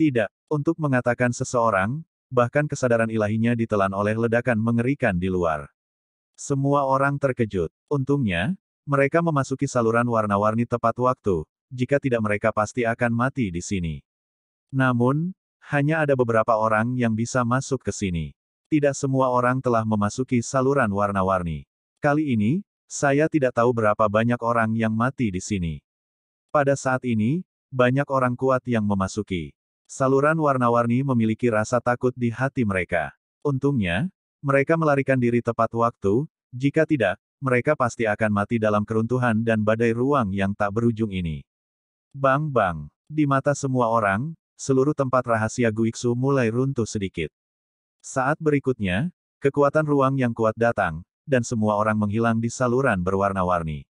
Tidak, untuk mengatakan seseorang, bahkan kesadaran ilahinya ditelan oleh ledakan mengerikan di luar. Semua orang terkejut. Untungnya, mereka memasuki saluran warna-warni tepat waktu, jika tidak mereka pasti akan mati di sini. Namun, hanya ada beberapa orang yang bisa masuk ke sini. Tidak semua orang telah memasuki saluran warna-warni. Kali ini, saya tidak tahu berapa banyak orang yang mati di sini. Pada saat ini, banyak orang kuat yang memasuki. Saluran warna-warni memiliki rasa takut di hati mereka. Untungnya, mereka melarikan diri tepat waktu, jika tidak, mereka pasti akan mati dalam keruntuhan dan badai ruang yang tak berujung ini. Bang-bang, di mata semua orang, seluruh tempat rahasia Guiksu mulai runtuh sedikit. Saat berikutnya, kekuatan ruang yang kuat datang, dan semua orang menghilang di saluran berwarna-warni.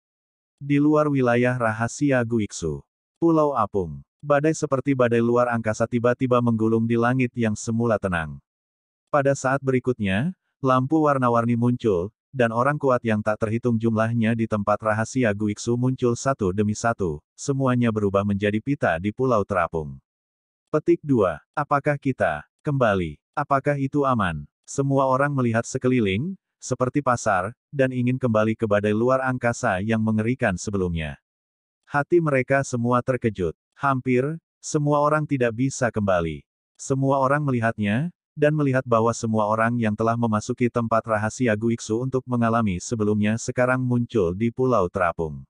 Di luar wilayah rahasia Guiksu, Pulau Apung, badai seperti badai luar angkasa tiba-tiba menggulung di langit yang semula tenang. Pada saat berikutnya, lampu warna-warni muncul, dan orang kuat yang tak terhitung jumlahnya di tempat rahasia Guiksu muncul satu demi satu, semuanya berubah menjadi pita di Pulau Terapung. Petik 2. Apakah kita, kembali, apakah itu aman? Semua orang melihat sekeliling, seperti pasar, dan ingin kembali ke badai luar angkasa yang mengerikan sebelumnya. Hati mereka semua terkejut. Hampir, semua orang tidak bisa kembali. Semua orang melihatnya, dan melihat bahwa semua orang yang telah memasuki tempat rahasia Guiksu untuk mengalami sebelumnya sekarang muncul di Pulau Terapung.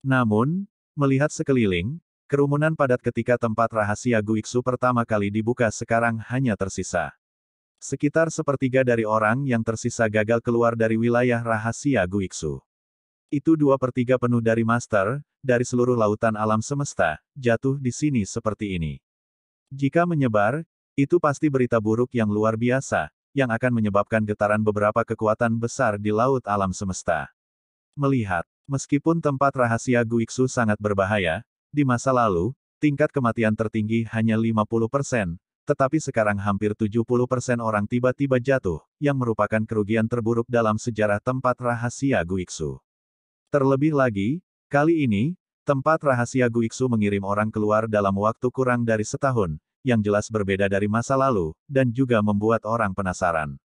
Namun, melihat sekeliling, kerumunan padat ketika tempat rahasia Guiksu pertama kali dibuka sekarang hanya tersisa. Sekitar sepertiga dari orang yang tersisa gagal keluar dari wilayah rahasia Guiksu. Itu dua pertiga penuh dari master, dari seluruh lautan alam semesta, jatuh di sini seperti ini. Jika menyebar, itu pasti berita buruk yang luar biasa, yang akan menyebabkan getaran beberapa kekuatan besar di laut alam semesta. Melihat, meskipun tempat rahasia Guiksu sangat berbahaya, di masa lalu, tingkat kematian tertinggi hanya 50%, tetapi sekarang hampir 70% orang tiba-tiba jatuh, yang merupakan kerugian terburuk dalam sejarah tempat rahasia Guiksu. Terlebih lagi, kali ini, tempat rahasia Guiksu mengirim orang keluar dalam waktu kurang dari setahun, yang jelas berbeda dari masa lalu, dan juga membuat orang penasaran.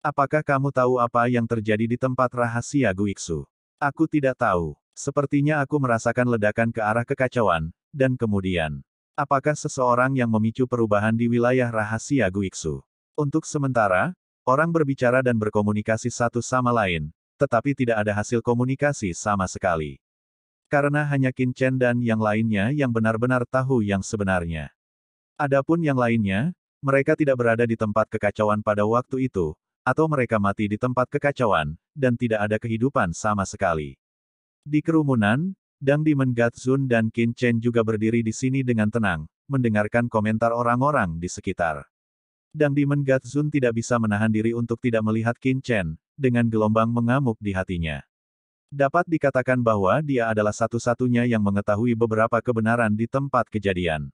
Apakah kamu tahu apa yang terjadi di tempat rahasia Guiksu? Aku tidak tahu. Sepertinya aku merasakan ledakan ke arah kekacauan, dan kemudian, apakah seseorang yang memicu perubahan di wilayah rahasia Guiksu? Untuk sementara, orang berbicara dan berkomunikasi satu sama lain, tetapi tidak ada hasil komunikasi sama sekali. Karena hanya Qin dan yang lainnya yang benar-benar tahu yang sebenarnya. Adapun yang lainnya, mereka tidak berada di tempat kekacauan pada waktu itu, atau mereka mati di tempat kekacauan, dan tidak ada kehidupan sama sekali. Di kerumunan, Dang Dimen Gatsun dan Qin Chen juga berdiri di sini dengan tenang, mendengarkan komentar orang-orang di sekitar. Dang Dimen Gatsun tidak bisa menahan diri untuk tidak melihat Qin Chen, dengan gelombang mengamuk di hatinya. Dapat dikatakan bahwa dia adalah satu-satunya yang mengetahui beberapa kebenaran di tempat kejadian.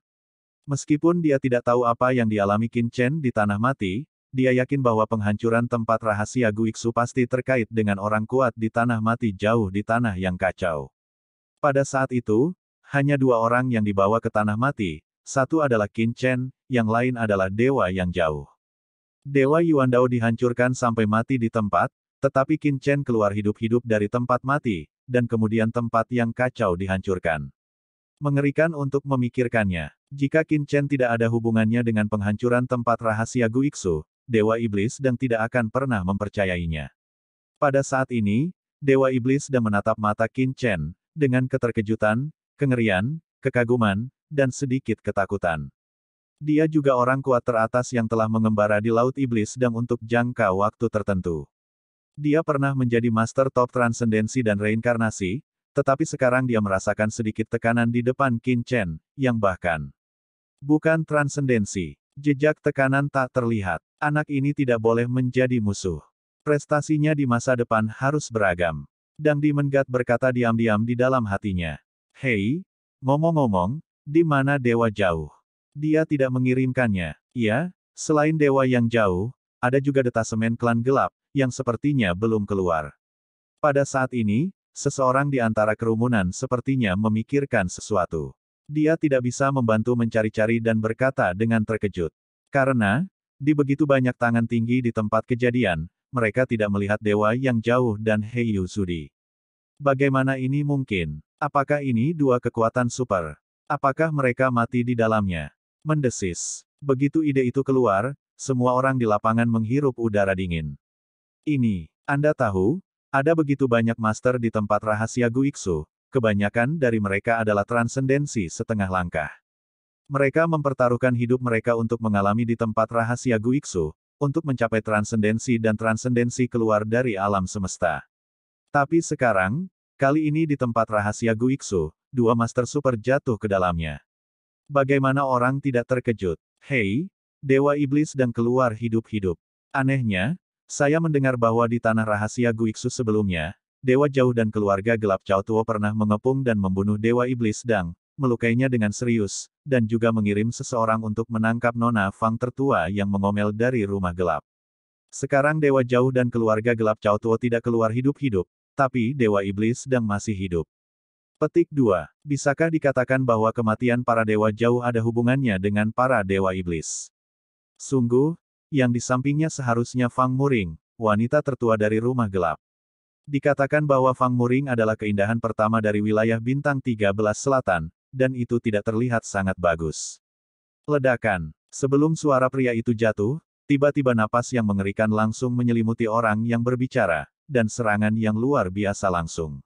Meskipun dia tidak tahu apa yang dialami Qin Chen di Tanah Mati, dia yakin bahwa penghancuran tempat rahasia Guiksu pasti terkait dengan orang kuat di Tanah Mati jauh di Tanah yang Kacau. Pada saat itu, hanya dua orang yang dibawa ke Tanah Mati, satu adalah Qin Chen, yang lain adalah Dewa yang Jauh. Dewa Yuan Dao dihancurkan sampai mati di tempat, tetapi Qin Chen keluar hidup-hidup dari tempat mati, dan kemudian tempat yang kacau dihancurkan. Mengerikan untuk memikirkannya. Jika Qin Chen tidak ada hubungannya dengan penghancuran tempat rahasia Guiksu, Dewa Iblis dan tidak akan pernah mempercayainya. Pada saat ini, Dewa Iblis dan menatap mata Qin Chen, dengan keterkejutan, kengerian, kekaguman, dan sedikit ketakutan. Dia juga orang kuat teratas yang telah mengembara di Laut Iblis dan untuk jangka waktu tertentu. Dia pernah menjadi master top transendensi dan reinkarnasi, tetapi sekarang dia merasakan sedikit tekanan di depan Qin Chen, yang bahkan Bukan transendensi. Jejak tekanan tak terlihat. Anak ini tidak boleh menjadi musuh. Prestasinya di masa depan harus beragam. Dang Di Menggat berkata diam-diam di dalam hatinya. Hei, ngomong-ngomong, di mana dewa jauh? Dia tidak mengirimkannya. Iya, selain dewa yang jauh, ada juga detasemen klan gelap, yang sepertinya belum keluar. Pada saat ini, seseorang di antara kerumunan sepertinya memikirkan sesuatu. Dia tidak bisa membantu mencari-cari dan berkata dengan terkejut. Karena, di begitu banyak tangan tinggi di tempat kejadian, mereka tidak melihat dewa yang jauh dan Hei Sudi. Bagaimana ini mungkin? Apakah ini dua kekuatan super? Apakah mereka mati di dalamnya? Mendesis. Begitu ide itu keluar, semua orang di lapangan menghirup udara dingin. Ini, Anda tahu, ada begitu banyak master di tempat rahasia Guiksu, kebanyakan dari mereka adalah transendensi setengah langkah. Mereka mempertaruhkan hidup mereka untuk mengalami di tempat rahasia Guiksu, untuk mencapai transendensi dan transendensi keluar dari alam semesta. Tapi sekarang, kali ini di tempat rahasia Guiksu, dua Master Super jatuh ke dalamnya. Bagaimana orang tidak terkejut? Hei, Dewa Iblis dan keluar hidup-hidup. Anehnya, saya mendengar bahwa di tanah rahasia Guiksu sebelumnya, Dewa Jauh dan keluarga gelap Cao Tuo pernah mengepung dan membunuh Dewa Iblis Dang, melukainya dengan serius, dan juga mengirim seseorang untuk menangkap Nona Fang tertua yang mengomel dari rumah gelap. Sekarang Dewa Jauh dan keluarga gelap Cao Tuo tidak keluar hidup-hidup, tapi Dewa Iblis Dang masih hidup. Petik 2. Bisakah dikatakan bahwa kematian para Dewa Jauh ada hubungannya dengan para Dewa Iblis? Sungguh, yang di sampingnya seharusnya Fang Muring, wanita tertua dari rumah gelap. Dikatakan bahwa Fang Muring adalah keindahan pertama dari wilayah bintang 13 selatan, dan itu tidak terlihat sangat bagus. Ledakan. Sebelum suara pria itu jatuh, tiba-tiba napas yang mengerikan langsung menyelimuti orang yang berbicara, dan serangan yang luar biasa langsung.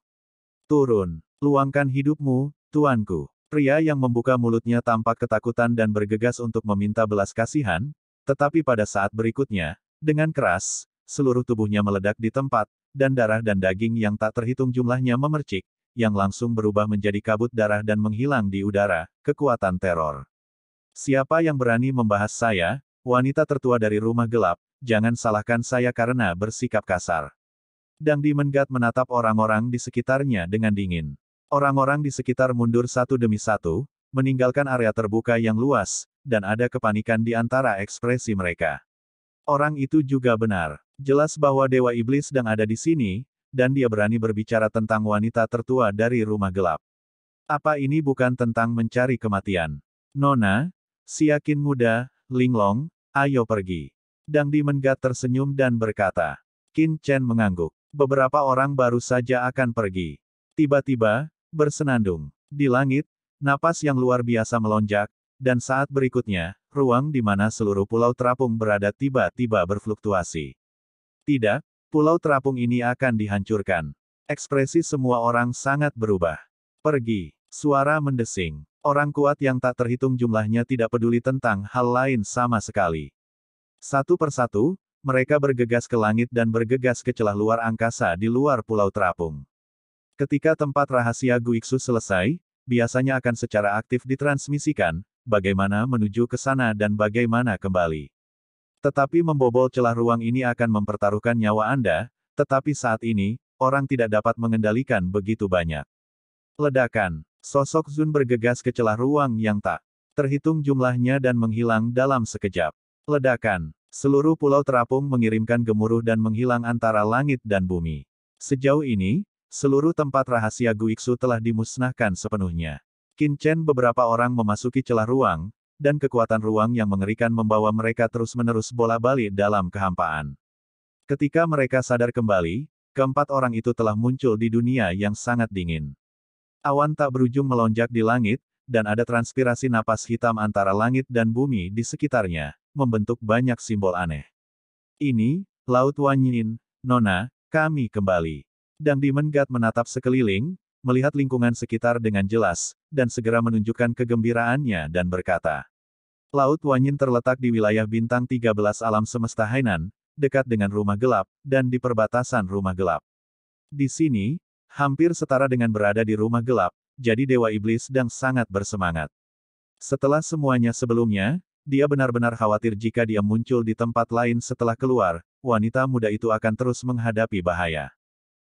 Turun. Luangkan hidupmu, tuanku. Pria yang membuka mulutnya tampak ketakutan dan bergegas untuk meminta belas kasihan, tetapi pada saat berikutnya, dengan keras, seluruh tubuhnya meledak di tempat, dan darah dan daging yang tak terhitung jumlahnya memercik, yang langsung berubah menjadi kabut darah dan menghilang di udara, kekuatan teror. Siapa yang berani membahas saya, wanita tertua dari rumah gelap, jangan salahkan saya karena bersikap kasar. Dang Dimengat menatap orang-orang di sekitarnya dengan dingin. Orang-orang di sekitar mundur satu demi satu, meninggalkan area terbuka yang luas, dan ada kepanikan di antara ekspresi mereka. Orang itu juga benar. Jelas bahwa Dewa Iblis sedang ada di sini, dan dia berani berbicara tentang wanita tertua dari rumah gelap. Apa ini bukan tentang mencari kematian? Nona, si yakin muda, linglong, ayo pergi. Dang Dimengat Menggat tersenyum dan berkata. Qin Chen mengangguk. Beberapa orang baru saja akan pergi. Tiba-tiba, bersenandung. Di langit, napas yang luar biasa melonjak, dan saat berikutnya, ruang di mana seluruh pulau terapung berada tiba-tiba berfluktuasi. Tidak, pulau terapung ini akan dihancurkan. Ekspresi semua orang sangat berubah. Pergi, suara mendesing. Orang kuat yang tak terhitung jumlahnya tidak peduli tentang hal lain sama sekali. Satu persatu, mereka bergegas ke langit dan bergegas ke celah luar angkasa di luar pulau terapung. Ketika tempat rahasia Guiksu selesai, biasanya akan secara aktif ditransmisikan, bagaimana menuju ke sana dan bagaimana kembali. Tetapi membobol celah ruang ini akan mempertaruhkan nyawa Anda, tetapi saat ini, orang tidak dapat mengendalikan begitu banyak. Ledakan. Sosok Zun bergegas ke celah ruang yang tak terhitung jumlahnya dan menghilang dalam sekejap. Ledakan. Seluruh pulau terapung mengirimkan gemuruh dan menghilang antara langit dan bumi. Sejauh ini, seluruh tempat rahasia Guiksu telah dimusnahkan sepenuhnya. Kincen beberapa orang memasuki celah ruang, dan kekuatan ruang yang mengerikan membawa mereka terus-menerus bola balik dalam kehampaan. Ketika mereka sadar kembali, keempat orang itu telah muncul di dunia yang sangat dingin. Awan tak berujung melonjak di langit, dan ada transpirasi napas hitam antara langit dan bumi di sekitarnya, membentuk banyak simbol aneh. Ini, Laut Wanyin, Nona, kami kembali. Dang Dimengat menatap sekeliling, melihat lingkungan sekitar dengan jelas, dan segera menunjukkan kegembiraannya dan berkata, Laut Wanyin terletak di wilayah bintang 13 alam semesta Hainan, dekat dengan rumah gelap, dan di perbatasan rumah gelap. Di sini, hampir setara dengan berada di rumah gelap, jadi Dewa Iblis dan sangat bersemangat. Setelah semuanya sebelumnya, dia benar-benar khawatir jika dia muncul di tempat lain setelah keluar, wanita muda itu akan terus menghadapi bahaya.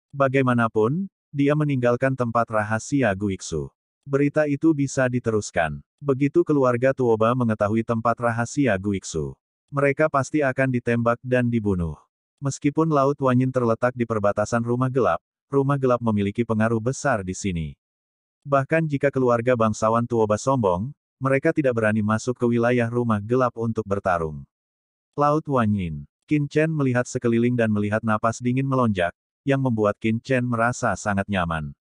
Bagaimanapun, dia meninggalkan tempat rahasia Guiksu. Berita itu bisa diteruskan. Begitu keluarga Tuoba mengetahui tempat rahasia Guiksu, mereka pasti akan ditembak dan dibunuh. Meskipun Laut Wanyin terletak di perbatasan rumah gelap, rumah gelap memiliki pengaruh besar di sini. Bahkan jika keluarga bangsawan Tuoba sombong, mereka tidak berani masuk ke wilayah rumah gelap untuk bertarung. Laut Wanyin, Qin Chen melihat sekeliling dan melihat napas dingin melonjak, yang membuat Qin Chen merasa sangat nyaman.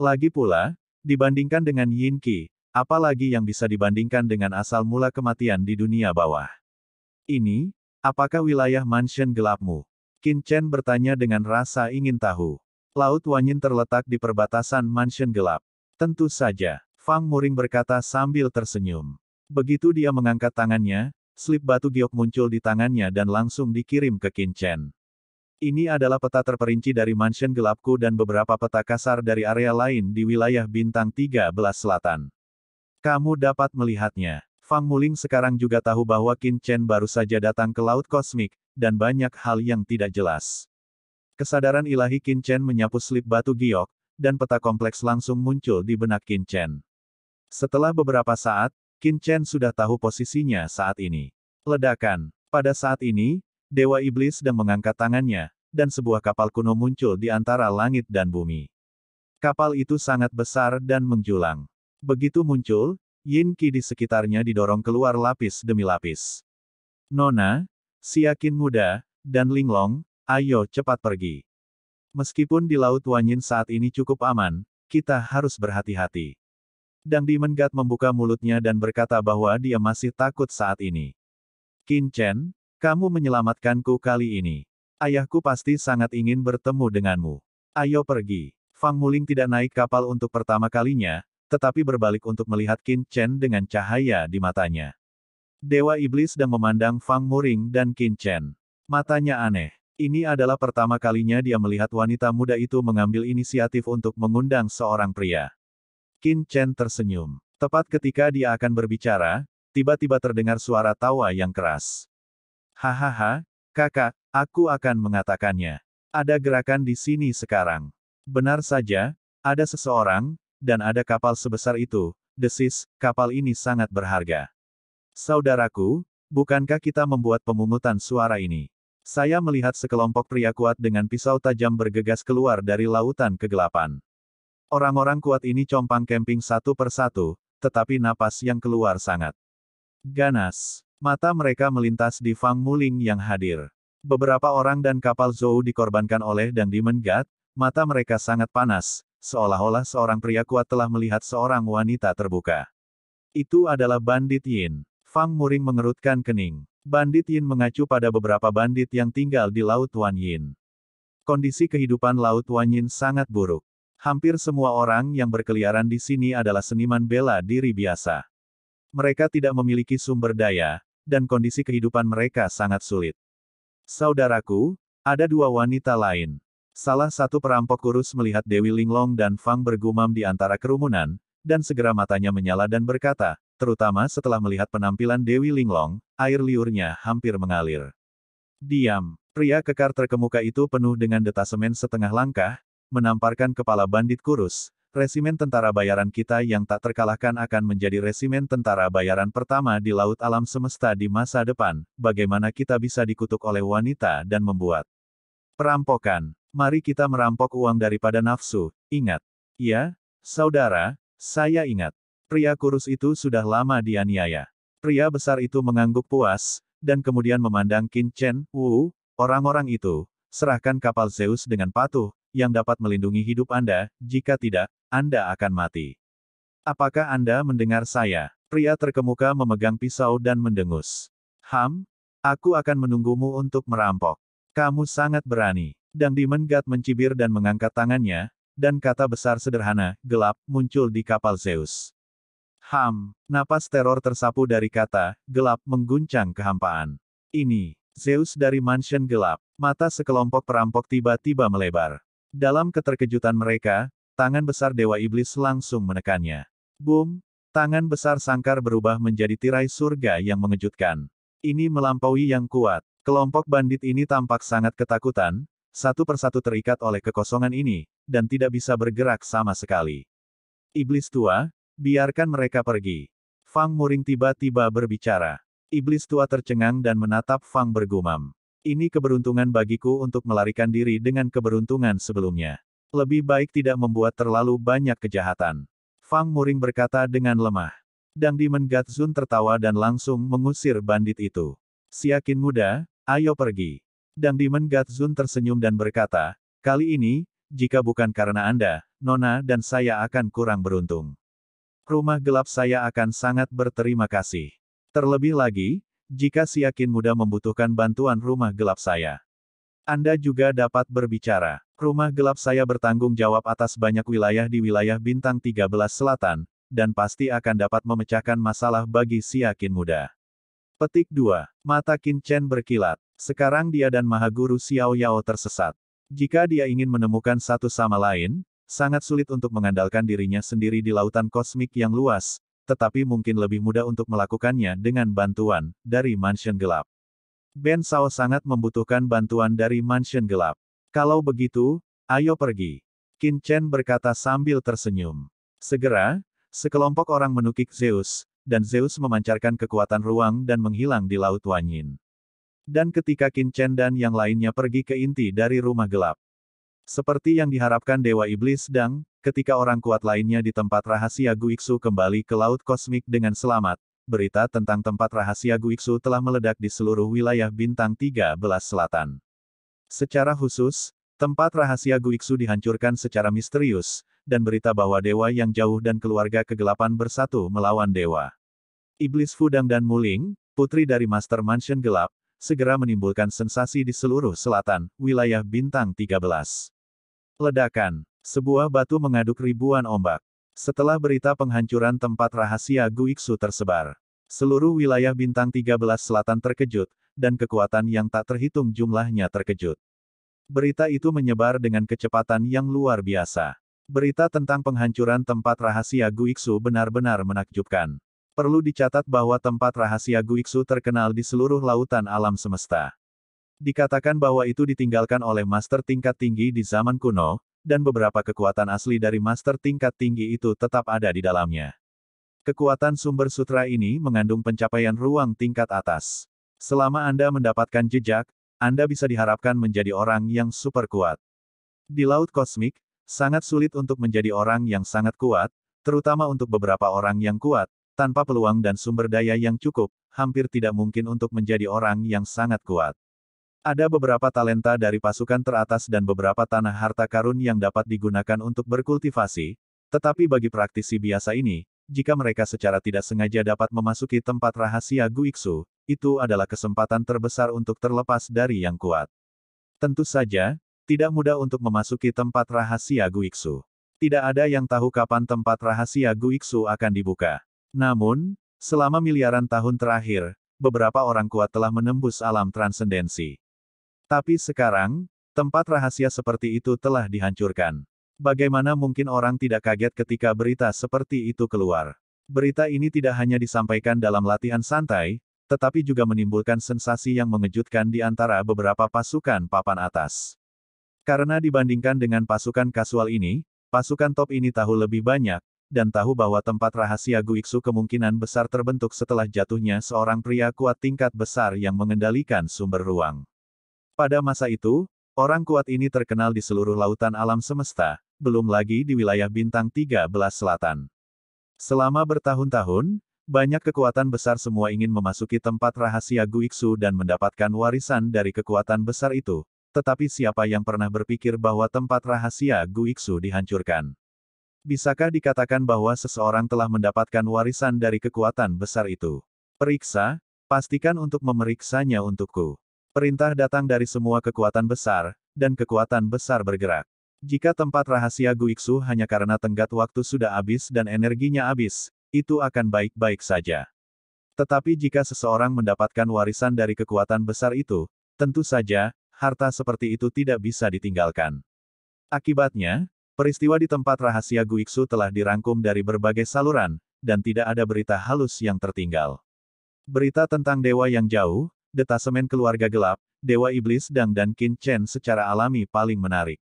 Lagi pula, Dibandingkan dengan Yin Qi, apalagi yang bisa dibandingkan dengan asal mula kematian di dunia bawah. Ini, apakah wilayah mansion gelapmu? Qin Chen bertanya dengan rasa ingin tahu. Laut Wanyin terletak di perbatasan mansion gelap. Tentu saja, Fang Muring berkata sambil tersenyum. Begitu dia mengangkat tangannya, slip batu giok muncul di tangannya dan langsung dikirim ke Qin Chen. Ini adalah peta terperinci dari mansion gelapku dan beberapa peta kasar dari area lain di wilayah bintang 13 selatan. Kamu dapat melihatnya. Fang Muling sekarang juga tahu bahwa Qin Chen baru saja datang ke Laut Kosmik, dan banyak hal yang tidak jelas. Kesadaran ilahi Qin Chen menyapu slip batu giok, dan peta kompleks langsung muncul di benak Qin Chen. Setelah beberapa saat, Qin Chen sudah tahu posisinya saat ini. Ledakan. Pada saat ini, Dewa Iblis sedang mengangkat tangannya, dan sebuah kapal kuno muncul di antara langit dan bumi. Kapal itu sangat besar dan menjulang. Begitu muncul, Yin Qi di sekitarnya didorong keluar lapis demi lapis. Nona, Siakin muda, dan Linglong, ayo cepat pergi. Meskipun di Laut Wanyin saat ini cukup aman, kita harus berhati-hati. Dang Di Menggat membuka mulutnya dan berkata bahwa dia masih takut saat ini. Qin Chen, kamu menyelamatkanku kali ini. Ayahku pasti sangat ingin bertemu denganmu. Ayo pergi. Fang Muling tidak naik kapal untuk pertama kalinya, tetapi berbalik untuk melihat Qin Chen dengan cahaya di matanya. Dewa Iblis sedang memandang Fang Muring dan Qin Chen. Matanya aneh. Ini adalah pertama kalinya dia melihat wanita muda itu mengambil inisiatif untuk mengundang seorang pria. Qin Chen tersenyum. Tepat ketika dia akan berbicara, tiba-tiba terdengar suara tawa yang keras. Hahaha, kakak, aku akan mengatakannya. Ada gerakan di sini sekarang. Benar saja, ada seseorang, dan ada kapal sebesar itu, desis, kapal ini sangat berharga. Saudaraku, bukankah kita membuat pemungutan suara ini? Saya melihat sekelompok pria kuat dengan pisau tajam bergegas keluar dari lautan kegelapan. Orang-orang kuat ini compang kemping satu persatu, tetapi napas yang keluar sangat ganas. Mata mereka melintas di Fang Muling yang hadir. Beberapa orang dan kapal Zhou dikorbankan oleh dan dimengat, mata mereka sangat panas, seolah-olah seorang pria kuat telah melihat seorang wanita terbuka. Itu adalah Bandit Yin. Fang Muring mengerutkan kening. Bandit Yin mengacu pada beberapa bandit yang tinggal di Laut Wan Yin. Kondisi kehidupan Laut Wan Yin sangat buruk. Hampir semua orang yang berkeliaran di sini adalah seniman bela diri biasa. Mereka tidak memiliki sumber daya, dan kondisi kehidupan mereka sangat sulit. Saudaraku, ada dua wanita lain. Salah satu perampok kurus melihat Dewi Linglong dan Fang bergumam di antara kerumunan, dan segera matanya menyala dan berkata, terutama setelah melihat penampilan Dewi Linglong, air liurnya hampir mengalir. Diam, pria kekar terkemuka itu penuh dengan detasemen setengah langkah, menamparkan kepala bandit kurus, Resimen tentara bayaran kita yang tak terkalahkan akan menjadi resimen tentara bayaran pertama di Laut Alam Semesta di masa depan, bagaimana kita bisa dikutuk oleh wanita dan membuat perampokan. Mari kita merampok uang daripada nafsu, ingat. Ya, saudara, saya ingat. Pria kurus itu sudah lama dianiaya. Pria besar itu mengangguk puas, dan kemudian memandang Qin Chen, Wu, orang-orang itu, serahkan kapal Zeus dengan patuh, yang dapat melindungi hidup Anda, jika tidak, Anda akan mati. Apakah Anda mendengar saya? Pria terkemuka memegang pisau dan mendengus. Ham, aku akan menunggumu untuk merampok. Kamu sangat berani. Dang Dimengat mencibir dan mengangkat tangannya, dan kata besar sederhana, gelap, muncul di kapal Zeus. Ham, napas teror tersapu dari kata, gelap, mengguncang kehampaan. Ini, Zeus dari mansion gelap, mata sekelompok perampok tiba-tiba melebar. Dalam keterkejutan mereka, tangan besar Dewa Iblis langsung menekannya. Boom! Tangan besar sangkar berubah menjadi tirai surga yang mengejutkan. Ini melampaui yang kuat. Kelompok bandit ini tampak sangat ketakutan, satu persatu terikat oleh kekosongan ini, dan tidak bisa bergerak sama sekali. Iblis tua, biarkan mereka pergi. Fang Muring tiba-tiba berbicara. Iblis tua tercengang dan menatap Fang bergumam. Ini keberuntungan bagiku untuk melarikan diri dengan keberuntungan sebelumnya. Lebih baik tidak membuat terlalu banyak kejahatan. Fang Muring berkata dengan lemah. Dang Dimen Gatsun tertawa dan langsung mengusir bandit itu. Siakin muda, ayo pergi. Dang Dimen Gatsun tersenyum dan berkata, kali ini, jika bukan karena Anda, Nona dan saya akan kurang beruntung. Rumah gelap saya akan sangat berterima kasih. Terlebih lagi, jika si yakin muda membutuhkan bantuan rumah gelap saya. Anda juga dapat berbicara. Rumah gelap saya bertanggung jawab atas banyak wilayah di wilayah bintang 13 selatan, dan pasti akan dapat memecahkan masalah bagi si yakin muda. Petik 2. Mata Chen berkilat. Sekarang dia dan Mahaguru Xiao Yao tersesat. Jika dia ingin menemukan satu sama lain, sangat sulit untuk mengandalkan dirinya sendiri di lautan kosmik yang luas, tetapi mungkin lebih mudah untuk melakukannya dengan bantuan dari Mansion Gelap. Ben Sao sangat membutuhkan bantuan dari Mansion Gelap. Kalau begitu, ayo pergi. Qin Chen berkata sambil tersenyum. Segera, sekelompok orang menukik Zeus, dan Zeus memancarkan kekuatan ruang dan menghilang di Laut Wanyin. Dan ketika Qin Chen dan yang lainnya pergi ke inti dari rumah gelap. Seperti yang diharapkan Dewa Iblis Dang, Ketika orang kuat lainnya di tempat rahasia Guiksu kembali ke laut kosmik dengan selamat, berita tentang tempat rahasia Guiksu telah meledak di seluruh wilayah bintang 13 selatan. Secara khusus, tempat rahasia Guiksu dihancurkan secara misterius, dan berita bahwa dewa yang jauh dan keluarga kegelapan bersatu melawan dewa. Iblis Fudang dan Muling, putri dari Master Mansion Gelap, segera menimbulkan sensasi di seluruh selatan, wilayah bintang 13. Ledakan sebuah batu mengaduk ribuan ombak. Setelah berita penghancuran tempat rahasia Guiksu tersebar, seluruh wilayah bintang 13 selatan terkejut, dan kekuatan yang tak terhitung jumlahnya terkejut. Berita itu menyebar dengan kecepatan yang luar biasa. Berita tentang penghancuran tempat rahasia Guiksu benar-benar menakjubkan. Perlu dicatat bahwa tempat rahasia Guiksu terkenal di seluruh lautan alam semesta. Dikatakan bahwa itu ditinggalkan oleh master tingkat tinggi di zaman kuno, dan beberapa kekuatan asli dari master tingkat tinggi itu tetap ada di dalamnya. Kekuatan sumber sutra ini mengandung pencapaian ruang tingkat atas. Selama Anda mendapatkan jejak, Anda bisa diharapkan menjadi orang yang super kuat. Di laut kosmik, sangat sulit untuk menjadi orang yang sangat kuat, terutama untuk beberapa orang yang kuat, tanpa peluang dan sumber daya yang cukup, hampir tidak mungkin untuk menjadi orang yang sangat kuat. Ada beberapa talenta dari pasukan teratas dan beberapa tanah harta karun yang dapat digunakan untuk berkultivasi, tetapi bagi praktisi biasa ini, jika mereka secara tidak sengaja dapat memasuki tempat rahasia Guiksu, itu adalah kesempatan terbesar untuk terlepas dari yang kuat. Tentu saja, tidak mudah untuk memasuki tempat rahasia Guiksu. Tidak ada yang tahu kapan tempat rahasia Guiksu akan dibuka. Namun, selama miliaran tahun terakhir, beberapa orang kuat telah menembus alam transendensi. Tapi sekarang, tempat rahasia seperti itu telah dihancurkan. Bagaimana mungkin orang tidak kaget ketika berita seperti itu keluar? Berita ini tidak hanya disampaikan dalam latihan santai, tetapi juga menimbulkan sensasi yang mengejutkan di antara beberapa pasukan papan atas. Karena dibandingkan dengan pasukan kasual ini, pasukan top ini tahu lebih banyak, dan tahu bahwa tempat rahasia Guiksu kemungkinan besar terbentuk setelah jatuhnya seorang pria kuat tingkat besar yang mengendalikan sumber ruang. Pada masa itu, orang kuat ini terkenal di seluruh lautan alam semesta, belum lagi di wilayah bintang 13 selatan. Selama bertahun-tahun, banyak kekuatan besar semua ingin memasuki tempat rahasia Guiksu dan mendapatkan warisan dari kekuatan besar itu, tetapi siapa yang pernah berpikir bahwa tempat rahasia Guiksu dihancurkan? Bisakah dikatakan bahwa seseorang telah mendapatkan warisan dari kekuatan besar itu? Periksa, pastikan untuk memeriksanya untukku. Perintah datang dari semua kekuatan besar, dan kekuatan besar bergerak. Jika tempat rahasia Guiksu hanya karena tenggat waktu sudah habis dan energinya habis, itu akan baik-baik saja. Tetapi jika seseorang mendapatkan warisan dari kekuatan besar itu, tentu saja, harta seperti itu tidak bisa ditinggalkan. Akibatnya, peristiwa di tempat rahasia Guiksu telah dirangkum dari berbagai saluran, dan tidak ada berita halus yang tertinggal. Berita tentang dewa yang jauh, detasemen keluarga gelap, Dewa Iblis Dang dan Qin Chen secara alami paling menarik.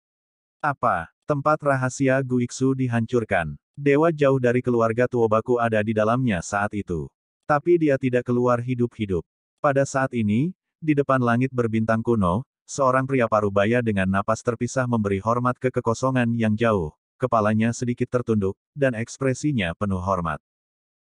Apa? Tempat rahasia Guiksu dihancurkan. Dewa jauh dari keluarga Tuobaku ada di dalamnya saat itu. Tapi dia tidak keluar hidup-hidup. Pada saat ini, di depan langit berbintang kuno, seorang pria parubaya dengan napas terpisah memberi hormat ke kekosongan yang jauh, kepalanya sedikit tertunduk, dan ekspresinya penuh hormat.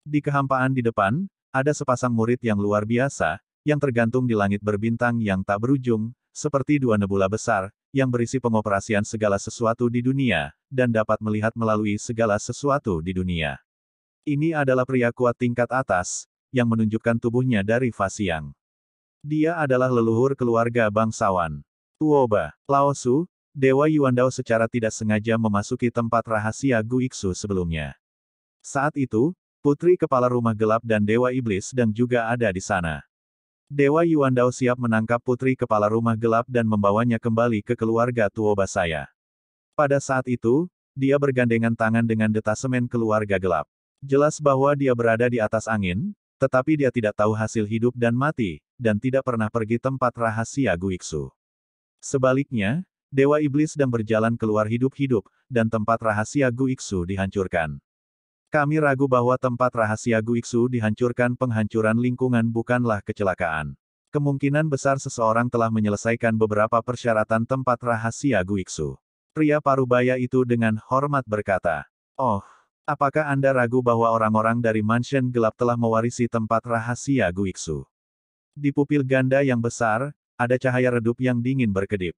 Di kehampaan di depan, ada sepasang murid yang luar biasa, yang tergantung di langit berbintang yang tak berujung, seperti dua nebula besar, yang berisi pengoperasian segala sesuatu di dunia, dan dapat melihat melalui segala sesuatu di dunia. Ini adalah pria kuat tingkat atas, yang menunjukkan tubuhnya dari Fasiang. Dia adalah leluhur keluarga bangsawan. Uoba, Laosu, Dewa Yuandao secara tidak sengaja memasuki tempat rahasia Guiksu sebelumnya. Saat itu, putri kepala rumah gelap dan Dewa Iblis dan juga ada di sana. Dewa Yuandao siap menangkap putri kepala rumah gelap dan membawanya kembali ke keluarga saya. Pada saat itu, dia bergandengan tangan dengan detasemen keluarga gelap. Jelas bahwa dia berada di atas angin, tetapi dia tidak tahu hasil hidup dan mati, dan tidak pernah pergi tempat rahasia Guiksu. Sebaliknya, Dewa Iblis dan berjalan keluar hidup-hidup, dan tempat rahasia Guiksu dihancurkan. Kami ragu bahwa tempat rahasia Guiksu dihancurkan penghancuran lingkungan bukanlah kecelakaan. Kemungkinan besar seseorang telah menyelesaikan beberapa persyaratan tempat rahasia Guiksu. Pria parubaya itu dengan hormat berkata, Oh, apakah Anda ragu bahwa orang-orang dari mansion gelap telah mewarisi tempat rahasia Guiksu? Di pupil ganda yang besar, ada cahaya redup yang dingin berkedip.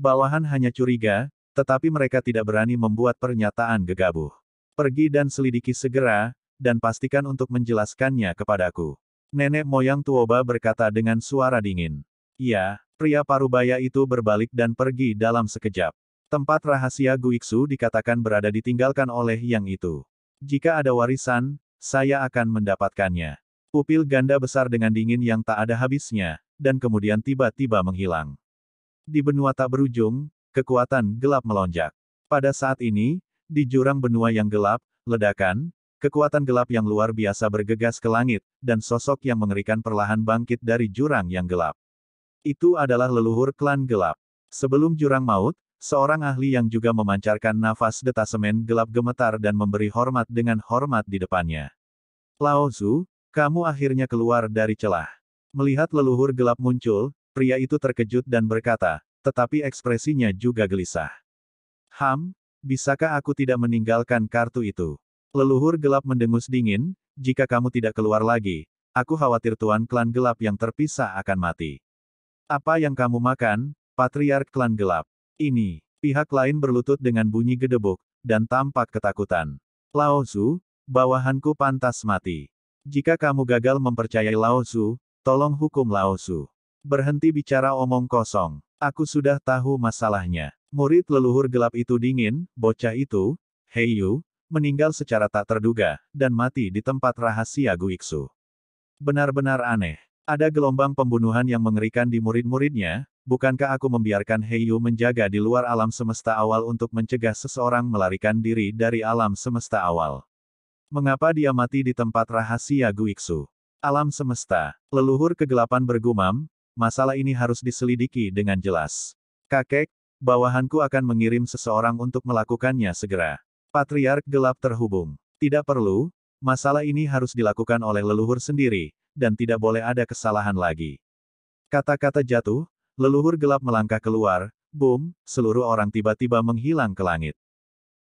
Bawahan hanya curiga, tetapi mereka tidak berani membuat pernyataan gegabah. Pergi dan selidiki segera, dan pastikan untuk menjelaskannya kepadaku. Nenek moyang Tuoba berkata dengan suara dingin. Iya, pria parubaya itu berbalik dan pergi dalam sekejap. Tempat rahasia Guiksu dikatakan berada ditinggalkan oleh yang itu. Jika ada warisan, saya akan mendapatkannya. Pupil ganda besar dengan dingin yang tak ada habisnya, dan kemudian tiba-tiba menghilang. Di benua tak berujung, kekuatan gelap melonjak. Pada saat ini, di jurang benua yang gelap, ledakan, kekuatan gelap yang luar biasa bergegas ke langit, dan sosok yang mengerikan perlahan bangkit dari jurang yang gelap. Itu adalah leluhur klan gelap. Sebelum jurang maut, seorang ahli yang juga memancarkan nafas detasemen gelap gemetar dan memberi hormat dengan hormat di depannya. Lao Tzu, kamu akhirnya keluar dari celah. Melihat leluhur gelap muncul, pria itu terkejut dan berkata, tetapi ekspresinya juga gelisah. Ham, bisakah aku tidak meninggalkan kartu itu? Leluhur gelap mendengus dingin, jika kamu tidak keluar lagi, aku khawatir tuan klan gelap yang terpisah akan mati. Apa yang kamu makan, patriark klan gelap? Ini, pihak lain berlutut dengan bunyi gedebuk, dan tampak ketakutan. Lao Tzu, bawahanku pantas mati. Jika kamu gagal mempercayai Lao Tzu, tolong hukum Lao Tzu. Berhenti bicara omong kosong. Aku sudah tahu masalahnya. Murid leluhur gelap itu dingin, bocah itu, Heiyu, meninggal secara tak terduga, dan mati di tempat rahasia Guiksu. Benar-benar aneh. Ada gelombang pembunuhan yang mengerikan di murid-muridnya, bukankah aku membiarkan Heiyu menjaga di luar alam semesta awal untuk mencegah seseorang melarikan diri dari alam semesta awal? Mengapa dia mati di tempat rahasia Guiksu? Alam semesta, leluhur kegelapan bergumam, masalah ini harus diselidiki dengan jelas. Kakek, bawahanku akan mengirim seseorang untuk melakukannya segera. Patriark gelap terhubung. Tidak perlu, masalah ini harus dilakukan oleh leluhur sendiri, dan tidak boleh ada kesalahan lagi. Kata-kata jatuh, leluhur gelap melangkah keluar, boom, seluruh orang tiba-tiba menghilang ke langit.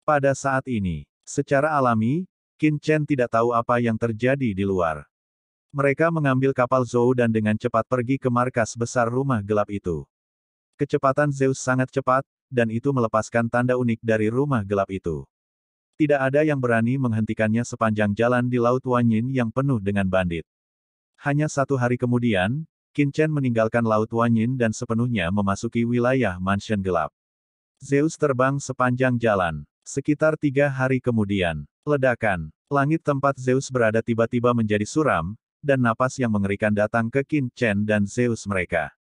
Pada saat ini, secara alami, Qin Chen tidak tahu apa yang terjadi di luar. Mereka mengambil kapal Zhou dan dengan cepat pergi ke markas besar rumah gelap itu. Kecepatan Zeus sangat cepat, dan itu melepaskan tanda unik dari rumah gelap itu. Tidak ada yang berani menghentikannya sepanjang jalan di Laut Wanyin yang penuh dengan bandit. Hanya satu hari kemudian, Qin Chen meninggalkan Laut Wanyin dan sepenuhnya memasuki wilayah Mansion Gelap. Zeus terbang sepanjang jalan. Sekitar tiga hari kemudian, ledakan, langit tempat Zeus berada tiba-tiba menjadi suram, dan napas yang mengerikan datang ke Qin Chen dan Zeus mereka.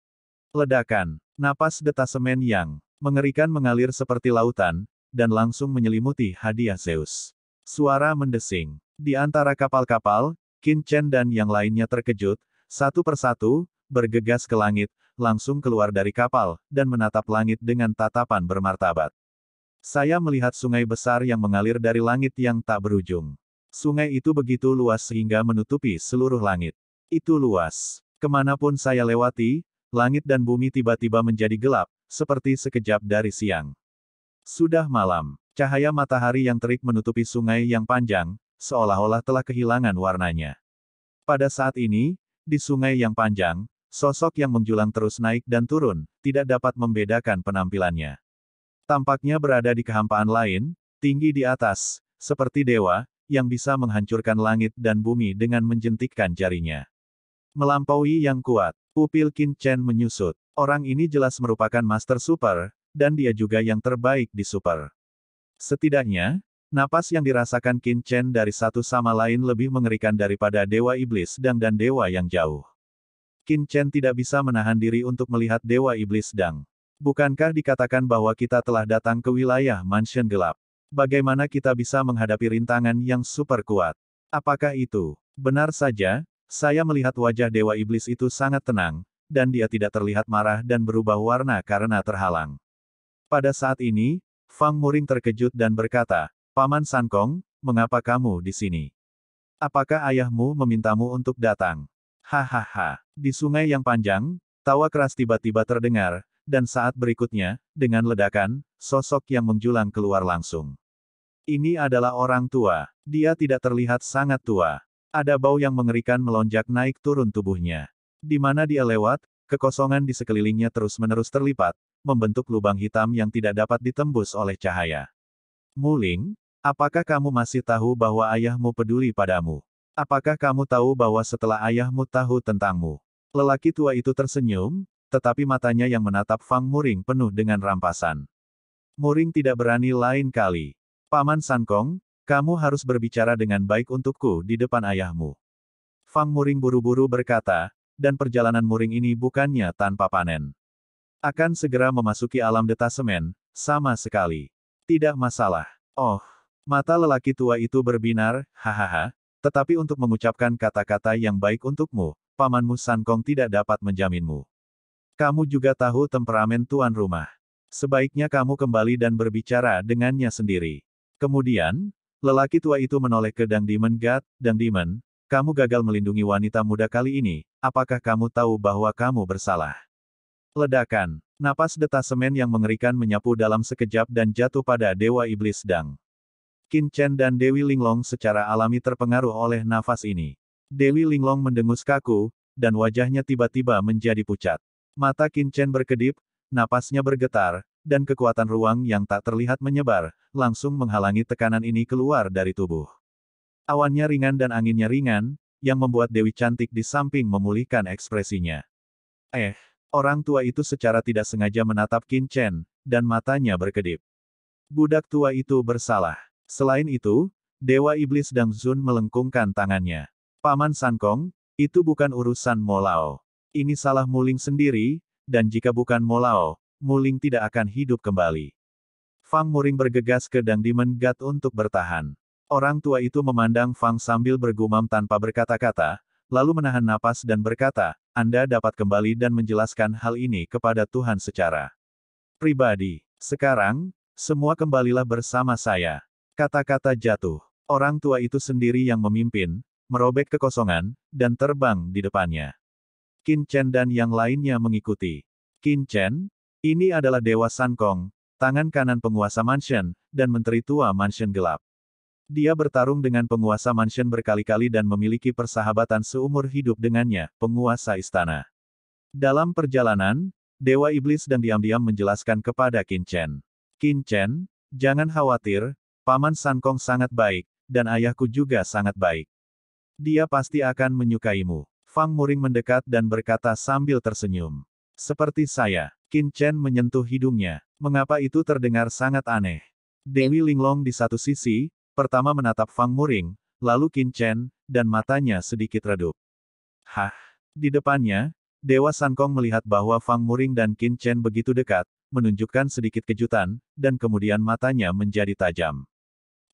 Ledakan, Napas detasemen yang mengerikan mengalir seperti lautan, dan langsung menyelimuti hadiah Zeus. Suara mendesing. Di antara kapal-kapal, Qin Chen dan yang lainnya terkejut, satu persatu, bergegas ke langit, langsung keluar dari kapal, dan menatap langit dengan tatapan bermartabat. Saya melihat sungai besar yang mengalir dari langit yang tak berujung. Sungai itu begitu luas sehingga menutupi seluruh langit. Itu luas. Kemanapun saya lewati, langit dan bumi tiba-tiba menjadi gelap, seperti sekejap dari siang. Sudah malam, cahaya matahari yang terik menutupi sungai yang panjang, seolah-olah telah kehilangan warnanya. Pada saat ini, di sungai yang panjang, sosok yang menjulang terus naik dan turun, tidak dapat membedakan penampilannya. Tampaknya berada di kehampaan lain, tinggi di atas, seperti dewa, yang bisa menghancurkan langit dan bumi dengan menjentikkan jarinya. Melampaui yang kuat, Pupil Qin Chen menyusut. Orang ini jelas merupakan master super, dan dia juga yang terbaik di super. Setidaknya, napas yang dirasakan Qin Chen dari satu sama lain lebih mengerikan daripada Dewa Iblis Dang dan Dewa yang jauh. Qin Chen tidak bisa menahan diri untuk melihat Dewa Iblis Dang. Bukankah dikatakan bahwa kita telah datang ke wilayah Mansion Gelap? Bagaimana kita bisa menghadapi rintangan yang super kuat? Apakah itu? Benar saja, saya melihat wajah Dewa Iblis itu sangat tenang, dan dia tidak terlihat marah dan berubah warna karena terhalang. Pada saat ini, Fang Muring terkejut dan berkata, Paman Sankong, mengapa kamu di sini? Apakah ayahmu memintamu untuk datang? Hahaha. Di sungai yang panjang, tawa keras tiba-tiba terdengar, dan saat berikutnya, dengan ledakan, sosok yang menjulang keluar langsung. Ini adalah orang tua. Dia tidak terlihat sangat tua. Ada bau yang mengerikan melonjak naik turun tubuhnya. Di mana dia lewat, kekosongan di sekelilingnya terus-menerus terlipat, membentuk lubang hitam yang tidak dapat ditembus oleh cahaya. Muling, apakah kamu masih tahu bahwa ayahmu peduli padamu? Apakah kamu tahu bahwa setelah ayahmu tahu tentangmu? Lelaki tua itu tersenyum, tetapi matanya yang menatap Fang Muring penuh dengan rampasan. Muring tidak berani lain kali. Paman Sankong, kamu harus berbicara dengan baik untukku di depan ayahmu. Fang Muring buru-buru berkata, dan perjalanan Muring ini bukannya tanpa panen. Akan segera memasuki alam detasemen, sama sekali. Tidak masalah. Oh, mata lelaki tua itu berbinar, hahaha, tetapi untuk mengucapkan kata-kata yang baik untukmu, pamanmu Sankong tidak dapat menjaminmu. Kamu juga tahu temperamen tuan rumah. Sebaiknya kamu kembali dan berbicara dengannya sendiri. Kemudian, Lelaki tua itu menoleh ke Dang Demon Gat, Dang Demon, kamu gagal melindungi wanita muda kali ini, apakah kamu tahu bahwa kamu bersalah? Ledakan, napas detasemen yang mengerikan menyapu dalam sekejap dan jatuh pada Dewa Iblis Dang. Qin Chen dan Dewi Linglong secara alami terpengaruh oleh nafas ini. Dewi Linglong mendengus kaku, dan wajahnya tiba-tiba menjadi pucat. Mata Qin Chen berkedip, napasnya bergetar, dan kekuatan ruang yang tak terlihat menyebar, langsung menghalangi tekanan ini keluar dari tubuh. Awannya ringan dan anginnya ringan, yang membuat Dewi Cantik di samping memulihkan ekspresinya. Eh, orang tua itu secara tidak sengaja menatap Qin Chen, dan matanya berkedip. Budak tua itu bersalah. Selain itu, Dewa Iblis Dang Zun melengkungkan tangannya. Paman Sankong, itu bukan urusan Molao. Ini salah Muling sendiri, dan jika bukan Molao, Muling tidak akan hidup kembali. Fang Muring bergegas ke Dang Demon Gat untuk bertahan. Orang tua itu memandang Fang sambil bergumam tanpa berkata-kata, lalu menahan napas dan berkata, Anda dapat kembali dan menjelaskan hal ini kepada Tuhan secara pribadi. Sekarang, semua kembalilah bersama saya. Kata-kata jatuh. Orang tua itu sendiri yang memimpin, merobek kekosongan, dan terbang di depannya. Qin Chen dan yang lainnya mengikuti. Qin Chen, ini adalah Dewa Sankong, tangan kanan penguasa mansion, dan menteri tua mansion gelap. Dia bertarung dengan penguasa mansion berkali-kali dan memiliki persahabatan seumur hidup dengannya, penguasa istana. Dalam perjalanan, Dewa Iblis dan diam-diam menjelaskan kepada Qin Chen. Qin Chen, jangan khawatir, Paman Sankong sangat baik, dan ayahku juga sangat baik. Dia pasti akan menyukaimu. Fang Muring mendekat dan berkata sambil tersenyum. Seperti saya, Qin Chen menyentuh hidungnya. Mengapa itu terdengar sangat aneh? Dewi Linglong di satu sisi, pertama menatap Fang Muring, lalu Qin Chen, dan matanya sedikit redup. Hah? Di depannya, Dewa Sankong melihat bahwa Fang Muring dan Qin Chen begitu dekat, menunjukkan sedikit kejutan, dan kemudian matanya menjadi tajam.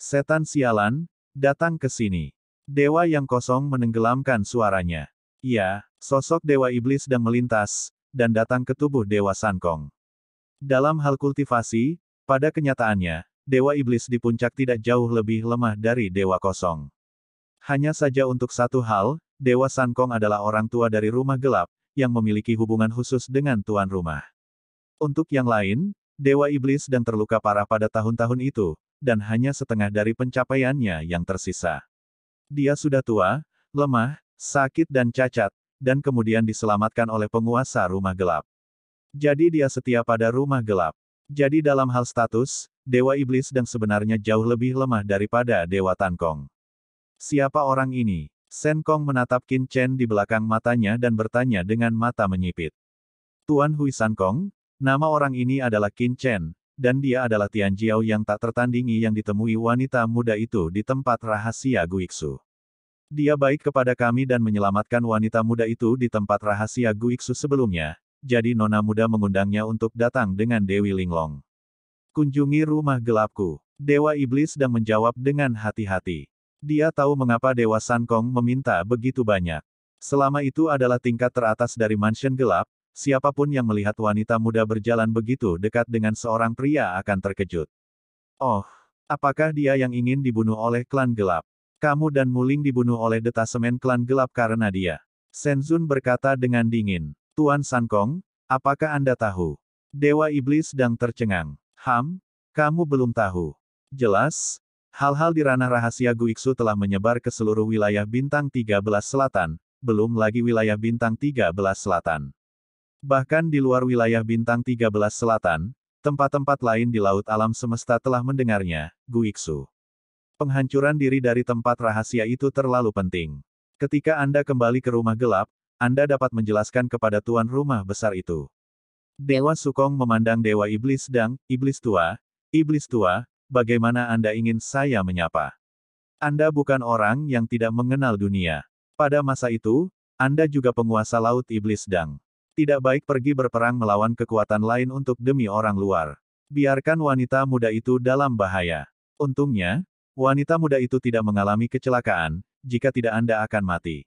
Setan sialan, datang ke sini. Dewa yang kosong menenggelamkan suaranya. Ya, sosok Dewa Iblis dan melintas, dan datang ke tubuh Dewa Sankong. Dalam hal kultivasi, pada kenyataannya, Dewa Iblis di puncak tidak jauh lebih lemah dari Dewa Kosong. Hanya saja untuk satu hal, Dewa Sankong adalah orang tua dari rumah gelap, yang memiliki hubungan khusus dengan tuan rumah. Untuk yang lain, Dewa Iblis dan terluka parah pada tahun-tahun itu, dan hanya setengah dari pencapaiannya yang tersisa. Dia sudah tua, lemah, sakit dan cacat, dan kemudian diselamatkan oleh penguasa rumah gelap. Jadi dia setia pada rumah gelap. Jadi dalam hal status, Dewa Iblis dan sebenarnya jauh lebih lemah daripada Dewa Tankong. Siapa orang ini? Sen Kong menatap Qin Chen di belakang matanya dan bertanya dengan mata menyipit. Tuan Hui San Kong, nama orang ini adalah Qin Chen, dan dia adalah Tian Jiao yang tak tertandingi yang ditemui wanita muda itu di tempat rahasia Guiksu. Dia baik kepada kami dan menyelamatkan wanita muda itu di tempat rahasia Guiksu sebelumnya, jadi nona muda mengundangnya untuk datang dengan Dewi Linglong. Kunjungi rumah gelapku. Dewa Iblis dan menjawab dengan hati-hati. Dia tahu mengapa Dewa Sankong meminta begitu banyak. Selama itu adalah tingkat teratas dari mansion gelap, siapapun yang melihat wanita muda berjalan begitu dekat dengan seorang pria akan terkejut. Oh, apakah dia yang ingin dibunuh oleh klan gelap? Kamu dan Muling dibunuh oleh detasemen klan gelap karena dia. Senzun berkata dengan dingin. Tuan Sankong, apakah Anda tahu? Dewa Iblis sedang tercengang. Ham, kamu belum tahu. Jelas, hal-hal di ranah rahasia Guiksu telah menyebar ke seluruh wilayah bintang 13 selatan, belum lagi wilayah bintang 13 selatan. Bahkan di luar wilayah bintang 13 selatan, tempat-tempat lain di Laut Alam Semesta telah mendengarnya, Guiksu. Penghancuran diri dari tempat rahasia itu terlalu penting. Ketika Anda kembali ke rumah gelap, Anda dapat menjelaskan kepada tuan rumah besar itu. Dewa Sukong memandang Dewa Iblis Dang, Iblis Tua, Iblis Tua, bagaimana Anda ingin saya menyapa? Anda bukan orang yang tidak mengenal dunia. Pada masa itu, Anda juga penguasa Laut Iblis Dang. Tidak baik pergi berperang melawan kekuatan lain untuk demi orang luar. Biarkan wanita muda itu dalam bahaya. Untungnya, Wanita muda itu tidak mengalami kecelakaan, jika tidak Anda akan mati.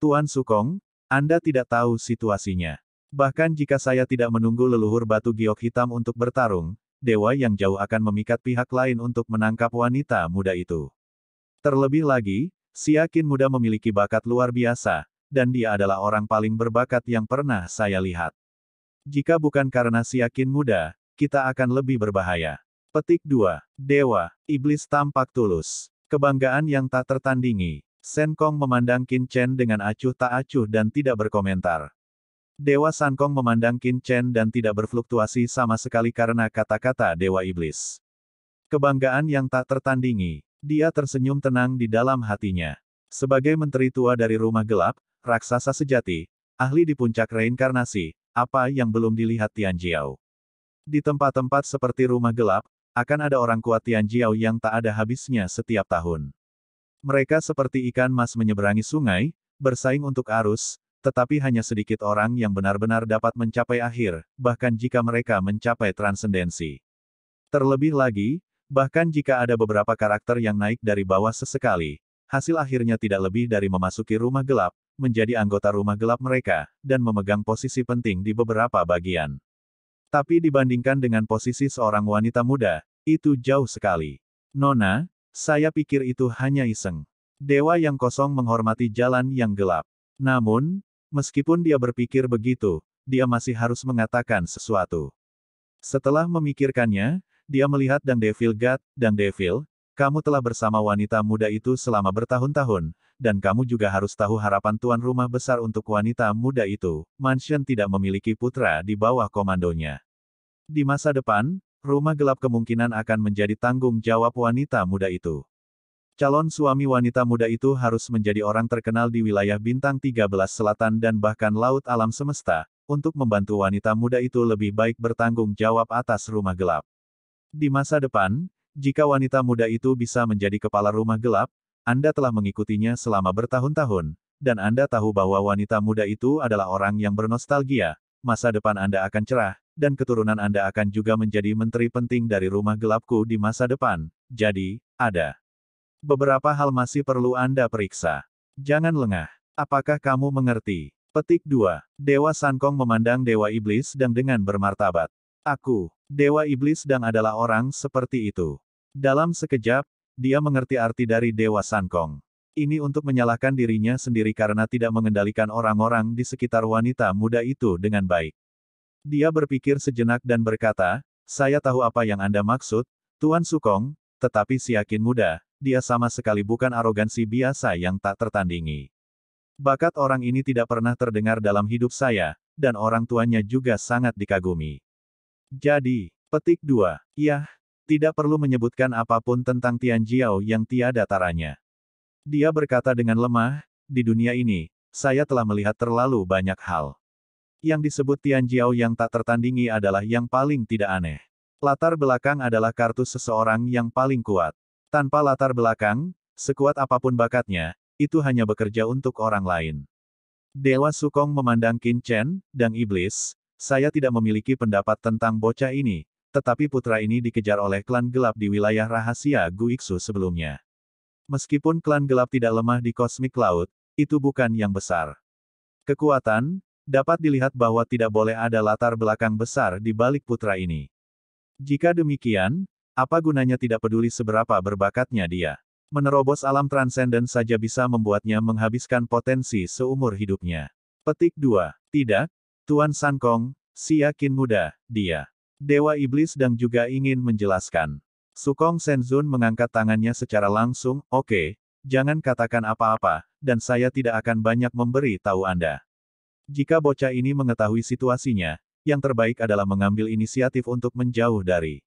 Tuan Sukong, Anda tidak tahu situasinya. Bahkan jika saya tidak menunggu leluhur batu giok hitam untuk bertarung, dewa yang jauh akan memikat pihak lain untuk menangkap wanita muda itu. Terlebih lagi, Siakin muda memiliki bakat luar biasa, dan dia adalah orang paling berbakat yang pernah saya lihat. Jika bukan karena Siakin muda, kita akan lebih berbahaya. Petik 2. Dewa, Iblis tampak tulus. Kebanggaan yang tak tertandingi. Sen Kong memandang Qin Chen dengan acuh tak acuh dan tidak berkomentar. Dewa San Kong memandang Qin Chen dan tidak berfluktuasi sama sekali karena kata-kata Dewa Iblis. Kebanggaan yang tak tertandingi. Dia tersenyum tenang di dalam hatinya. Sebagai menteri tua dari rumah gelap, raksasa sejati, ahli di puncak reinkarnasi, apa yang belum dilihat Tian Jiao? Di tempat-tempat seperti rumah gelap, akan ada orang kuat Tianjiao yang tak ada habisnya setiap tahun. Mereka seperti ikan mas menyeberangi sungai, bersaing untuk arus, tetapi hanya sedikit orang yang benar-benar dapat mencapai akhir, bahkan jika mereka mencapai transendensi. Terlebih lagi, bahkan jika ada beberapa karakter yang naik dari bawah sesekali, hasil akhirnya tidak lebih dari memasuki rumah gelap, menjadi anggota rumah gelap mereka, dan memegang posisi penting di beberapa bagian. Tapi dibandingkan dengan posisi seorang wanita muda, itu jauh sekali. Nona, saya pikir itu hanya iseng. Dewa yang kosong menghormati jalan yang gelap. Namun, meskipun dia berpikir begitu, dia masih harus mengatakan sesuatu. Setelah memikirkannya, dia melihat Dang Devil God Dang Devil, kamu telah bersama wanita muda itu selama bertahun-tahun, dan kamu juga harus tahu harapan tuan rumah besar untuk wanita muda itu, Mansion tidak memiliki putra di bawah komandonya. Di masa depan, rumah gelap kemungkinan akan menjadi tanggung jawab wanita muda itu. Calon suami wanita muda itu harus menjadi orang terkenal di wilayah bintang 13 selatan dan bahkan laut alam semesta, untuk membantu wanita muda itu lebih baik bertanggung jawab atas rumah gelap. Di masa depan, jika wanita muda itu bisa menjadi kepala rumah gelap, Anda telah mengikutinya selama bertahun-tahun, dan Anda tahu bahwa wanita muda itu adalah orang yang bernostalgia, masa depan Anda akan cerah, dan keturunan Anda akan juga menjadi menteri penting dari rumah gelapku di masa depan, jadi, ada. Beberapa hal masih perlu Anda periksa. Jangan lengah. Apakah kamu mengerti? Petik 2. Dewa Sankong memandang Dewa Iblis dan dengan bermartabat. Aku, Dewa Iblis dan adalah orang seperti itu. Dalam sekejap, dia mengerti arti dari Dewa Sankong. Ini untuk menyalahkan dirinya sendiri karena tidak mengendalikan orang-orang di sekitar wanita muda itu dengan baik. Dia berpikir sejenak dan berkata, saya tahu apa yang Anda maksud, Tuan Sukong, tetapi si yakin muda, dia sama sekali bukan arogansi biasa yang tak tertandingi. Bakat orang ini tidak pernah terdengar dalam hidup saya, dan orang tuanya juga sangat dikagumi. Jadi, petik dua, Yah, tidak perlu menyebutkan apapun tentang Tian Jiao yang tiada taranya. Dia berkata dengan lemah, di dunia ini, saya telah melihat terlalu banyak hal yang disebut Tianjiao yang tak tertandingi adalah yang paling tidak aneh. Latar belakang adalah kartu seseorang yang paling kuat. Tanpa latar belakang, sekuat apapun bakatnya, itu hanya bekerja untuk orang lain. Dewa Sukong memandang Qin Chen, dan Iblis, saya tidak memiliki pendapat tentang bocah ini, tetapi putra ini dikejar oleh klan gelap di wilayah rahasia Guiksu sebelumnya. Meskipun klan gelap tidak lemah di kosmik laut, itu bukan yang besar. Kekuatan, dapat dilihat bahwa tidak boleh ada latar belakang besar di balik putra ini. Jika demikian, apa gunanya tidak peduli seberapa berbakatnya dia? Menerobos alam transenden saja bisa membuatnya menghabiskan potensi seumur hidupnya. Petik 2. Tidak, Tuan Sankong, si yakin muda, dia. Dewa Iblis dan juga ingin menjelaskan. Sukong Senzun mengangkat tangannya secara langsung, oke, okay, jangan katakan apa-apa, dan saya tidak akan banyak memberi tahu Anda. Jika bocah ini mengetahui situasinya, yang terbaik adalah mengambil inisiatif untuk menjauh dari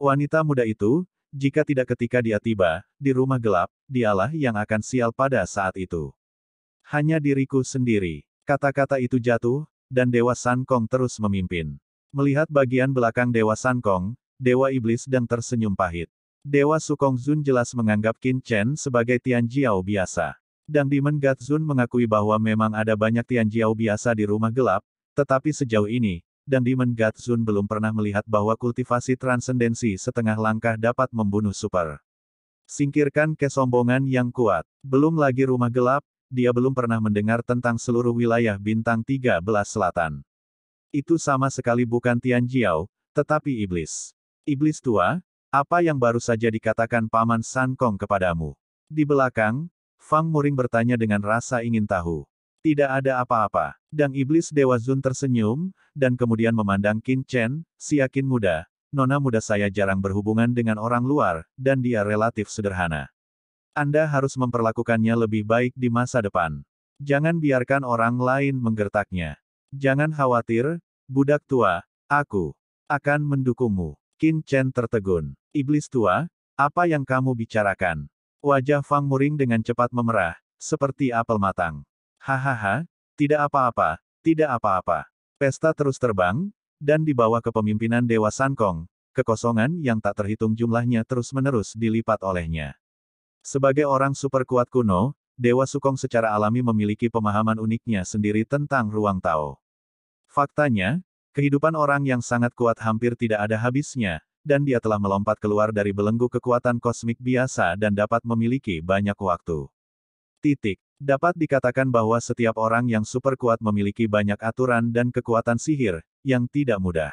wanita muda itu, jika tidak ketika dia tiba, di rumah gelap, dialah yang akan sial pada saat itu. Hanya diriku sendiri. Kata-kata itu jatuh, dan Dewa Sankong terus memimpin. Melihat bagian belakang Dewa Sankong, Dewa Iblis dan tersenyum pahit. Dewa Sukong Zun jelas menganggap Qin Chen sebagai Tian Jiao biasa. Dang God Zun mengakui bahwa memang ada banyak Tian Tianjiao biasa di rumah gelap, tetapi sejauh ini, Dang God Zun belum pernah melihat bahwa kultivasi transendensi setengah langkah dapat membunuh super. Singkirkan kesombongan yang kuat. Belum lagi rumah gelap, dia belum pernah mendengar tentang seluruh wilayah bintang 13 selatan. Itu sama sekali bukan Tian Tianjiao, tetapi iblis. Iblis tua, apa yang baru saja dikatakan Paman San Kong kepadamu? Di belakang, Fang Muring bertanya dengan rasa ingin tahu. Tidak ada apa-apa. Dang Iblis Dewa Zun tersenyum, dan kemudian memandang Qin Chen, si yakin muda. Nona muda saya jarang berhubungan dengan orang luar, dan dia relatif sederhana. Anda harus memperlakukannya lebih baik di masa depan. Jangan biarkan orang lain menggertaknya. Jangan khawatir, budak tua, aku akan mendukungmu. Qin Chen tertegun. Iblis tua, apa yang kamu bicarakan? Wajah Fang Muring dengan cepat memerah, seperti apel matang. Hahaha, tidak apa-apa, tidak apa-apa. Pesta terus terbang, dan di bawah kepemimpinan Dewa Sankong, kekosongan yang tak terhitung jumlahnya terus-menerus dilipat olehnya. Sebagai orang super kuat kuno, Dewa Sukong secara alami memiliki pemahaman uniknya sendiri tentang ruang Tao. Faktanya, kehidupan orang yang sangat kuat hampir tidak ada habisnya, dan dia telah melompat keluar dari belenggu kekuatan kosmik biasa dan dapat memiliki banyak waktu. Titik. Dapat dikatakan bahwa setiap orang yang super kuat memiliki banyak aturan dan kekuatan sihir, yang tidak mudah.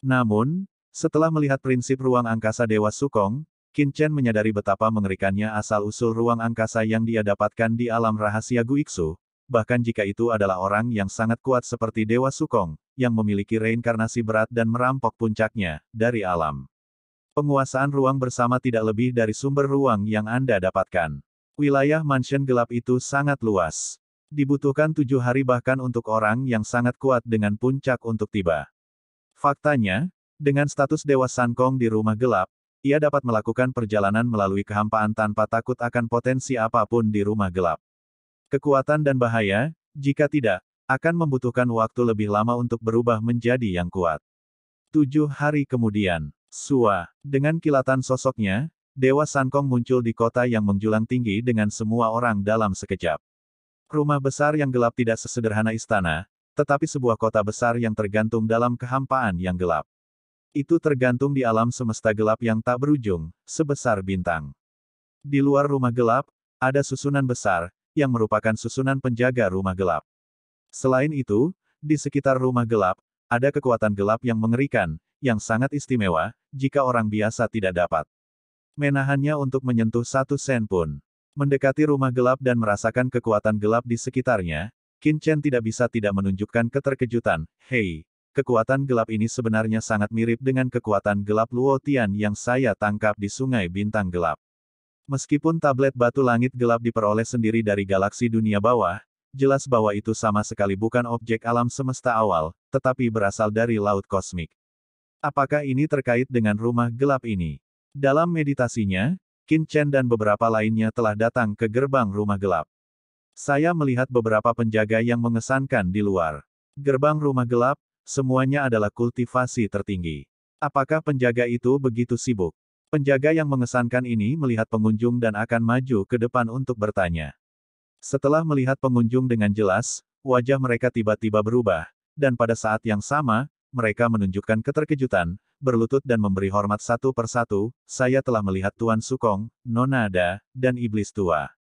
Namun, setelah melihat prinsip ruang angkasa Dewa Sukong, Qin Chen menyadari betapa mengerikannya asal-usul ruang angkasa yang dia dapatkan di alam rahasia Guiksu, bahkan jika itu adalah orang yang sangat kuat seperti Dewa Sukong, yang memiliki reinkarnasi berat dan merampok puncaknya, dari alam. Penguasaan ruang bersama tidak lebih dari sumber ruang yang Anda dapatkan. Wilayah mansion gelap itu sangat luas. Dibutuhkan tujuh hari bahkan untuk orang yang sangat kuat dengan puncak untuk tiba. Faktanya, dengan status Dewa Sankong di rumah gelap, ia dapat melakukan perjalanan melalui kehampaan tanpa takut akan potensi apapun di rumah gelap. Kekuatan dan bahaya, jika tidak, akan membutuhkan waktu lebih lama untuk berubah menjadi yang kuat. Tujuh hari kemudian, Sua, dengan kilatan sosoknya, Dewa Sankong muncul di kota yang menjulang tinggi dengan semua orang dalam sekejap. Rumah besar yang gelap tidak sesederhana istana, tetapi sebuah kota besar yang tergantung dalam kehampaan yang gelap. Itu tergantung di alam semesta gelap yang tak berujung, sebesar bintang. Di luar rumah gelap, ada susunan besar, yang merupakan susunan penjaga rumah gelap. Selain itu, di sekitar rumah gelap, ada kekuatan gelap yang mengerikan, yang sangat istimewa, jika orang biasa tidak dapat menahannya untuk menyentuh satu sen pun. Mendekati rumah gelap dan merasakan kekuatan gelap di sekitarnya, Qin Chen tidak bisa tidak menunjukkan keterkejutan, hei, kekuatan gelap ini sebenarnya sangat mirip dengan kekuatan gelap Luo Tian yang saya tangkap di Sungai Bintang Gelap. Meskipun tablet batu langit gelap diperoleh sendiri dari galaksi dunia bawah, jelas bahwa itu sama sekali bukan objek alam semesta awal, tetapi berasal dari laut kosmik. Apakah ini terkait dengan rumah gelap ini? Dalam meditasinya, Qin Chen dan beberapa lainnya telah datang ke gerbang rumah gelap. Saya melihat beberapa penjaga yang mengesankan di luar. Gerbang rumah gelap, semuanya adalah kultivasi tertinggi. Apakah penjaga itu begitu sibuk? Penjaga yang mengesankan ini melihat pengunjung dan akan maju ke depan untuk bertanya. Setelah melihat pengunjung dengan jelas, wajah mereka tiba-tiba berubah, dan pada saat yang sama, mereka menunjukkan keterkejutan, berlutut dan memberi hormat satu persatu, saya telah melihat Tuan Sukong, Nonada, dan Iblis Tua.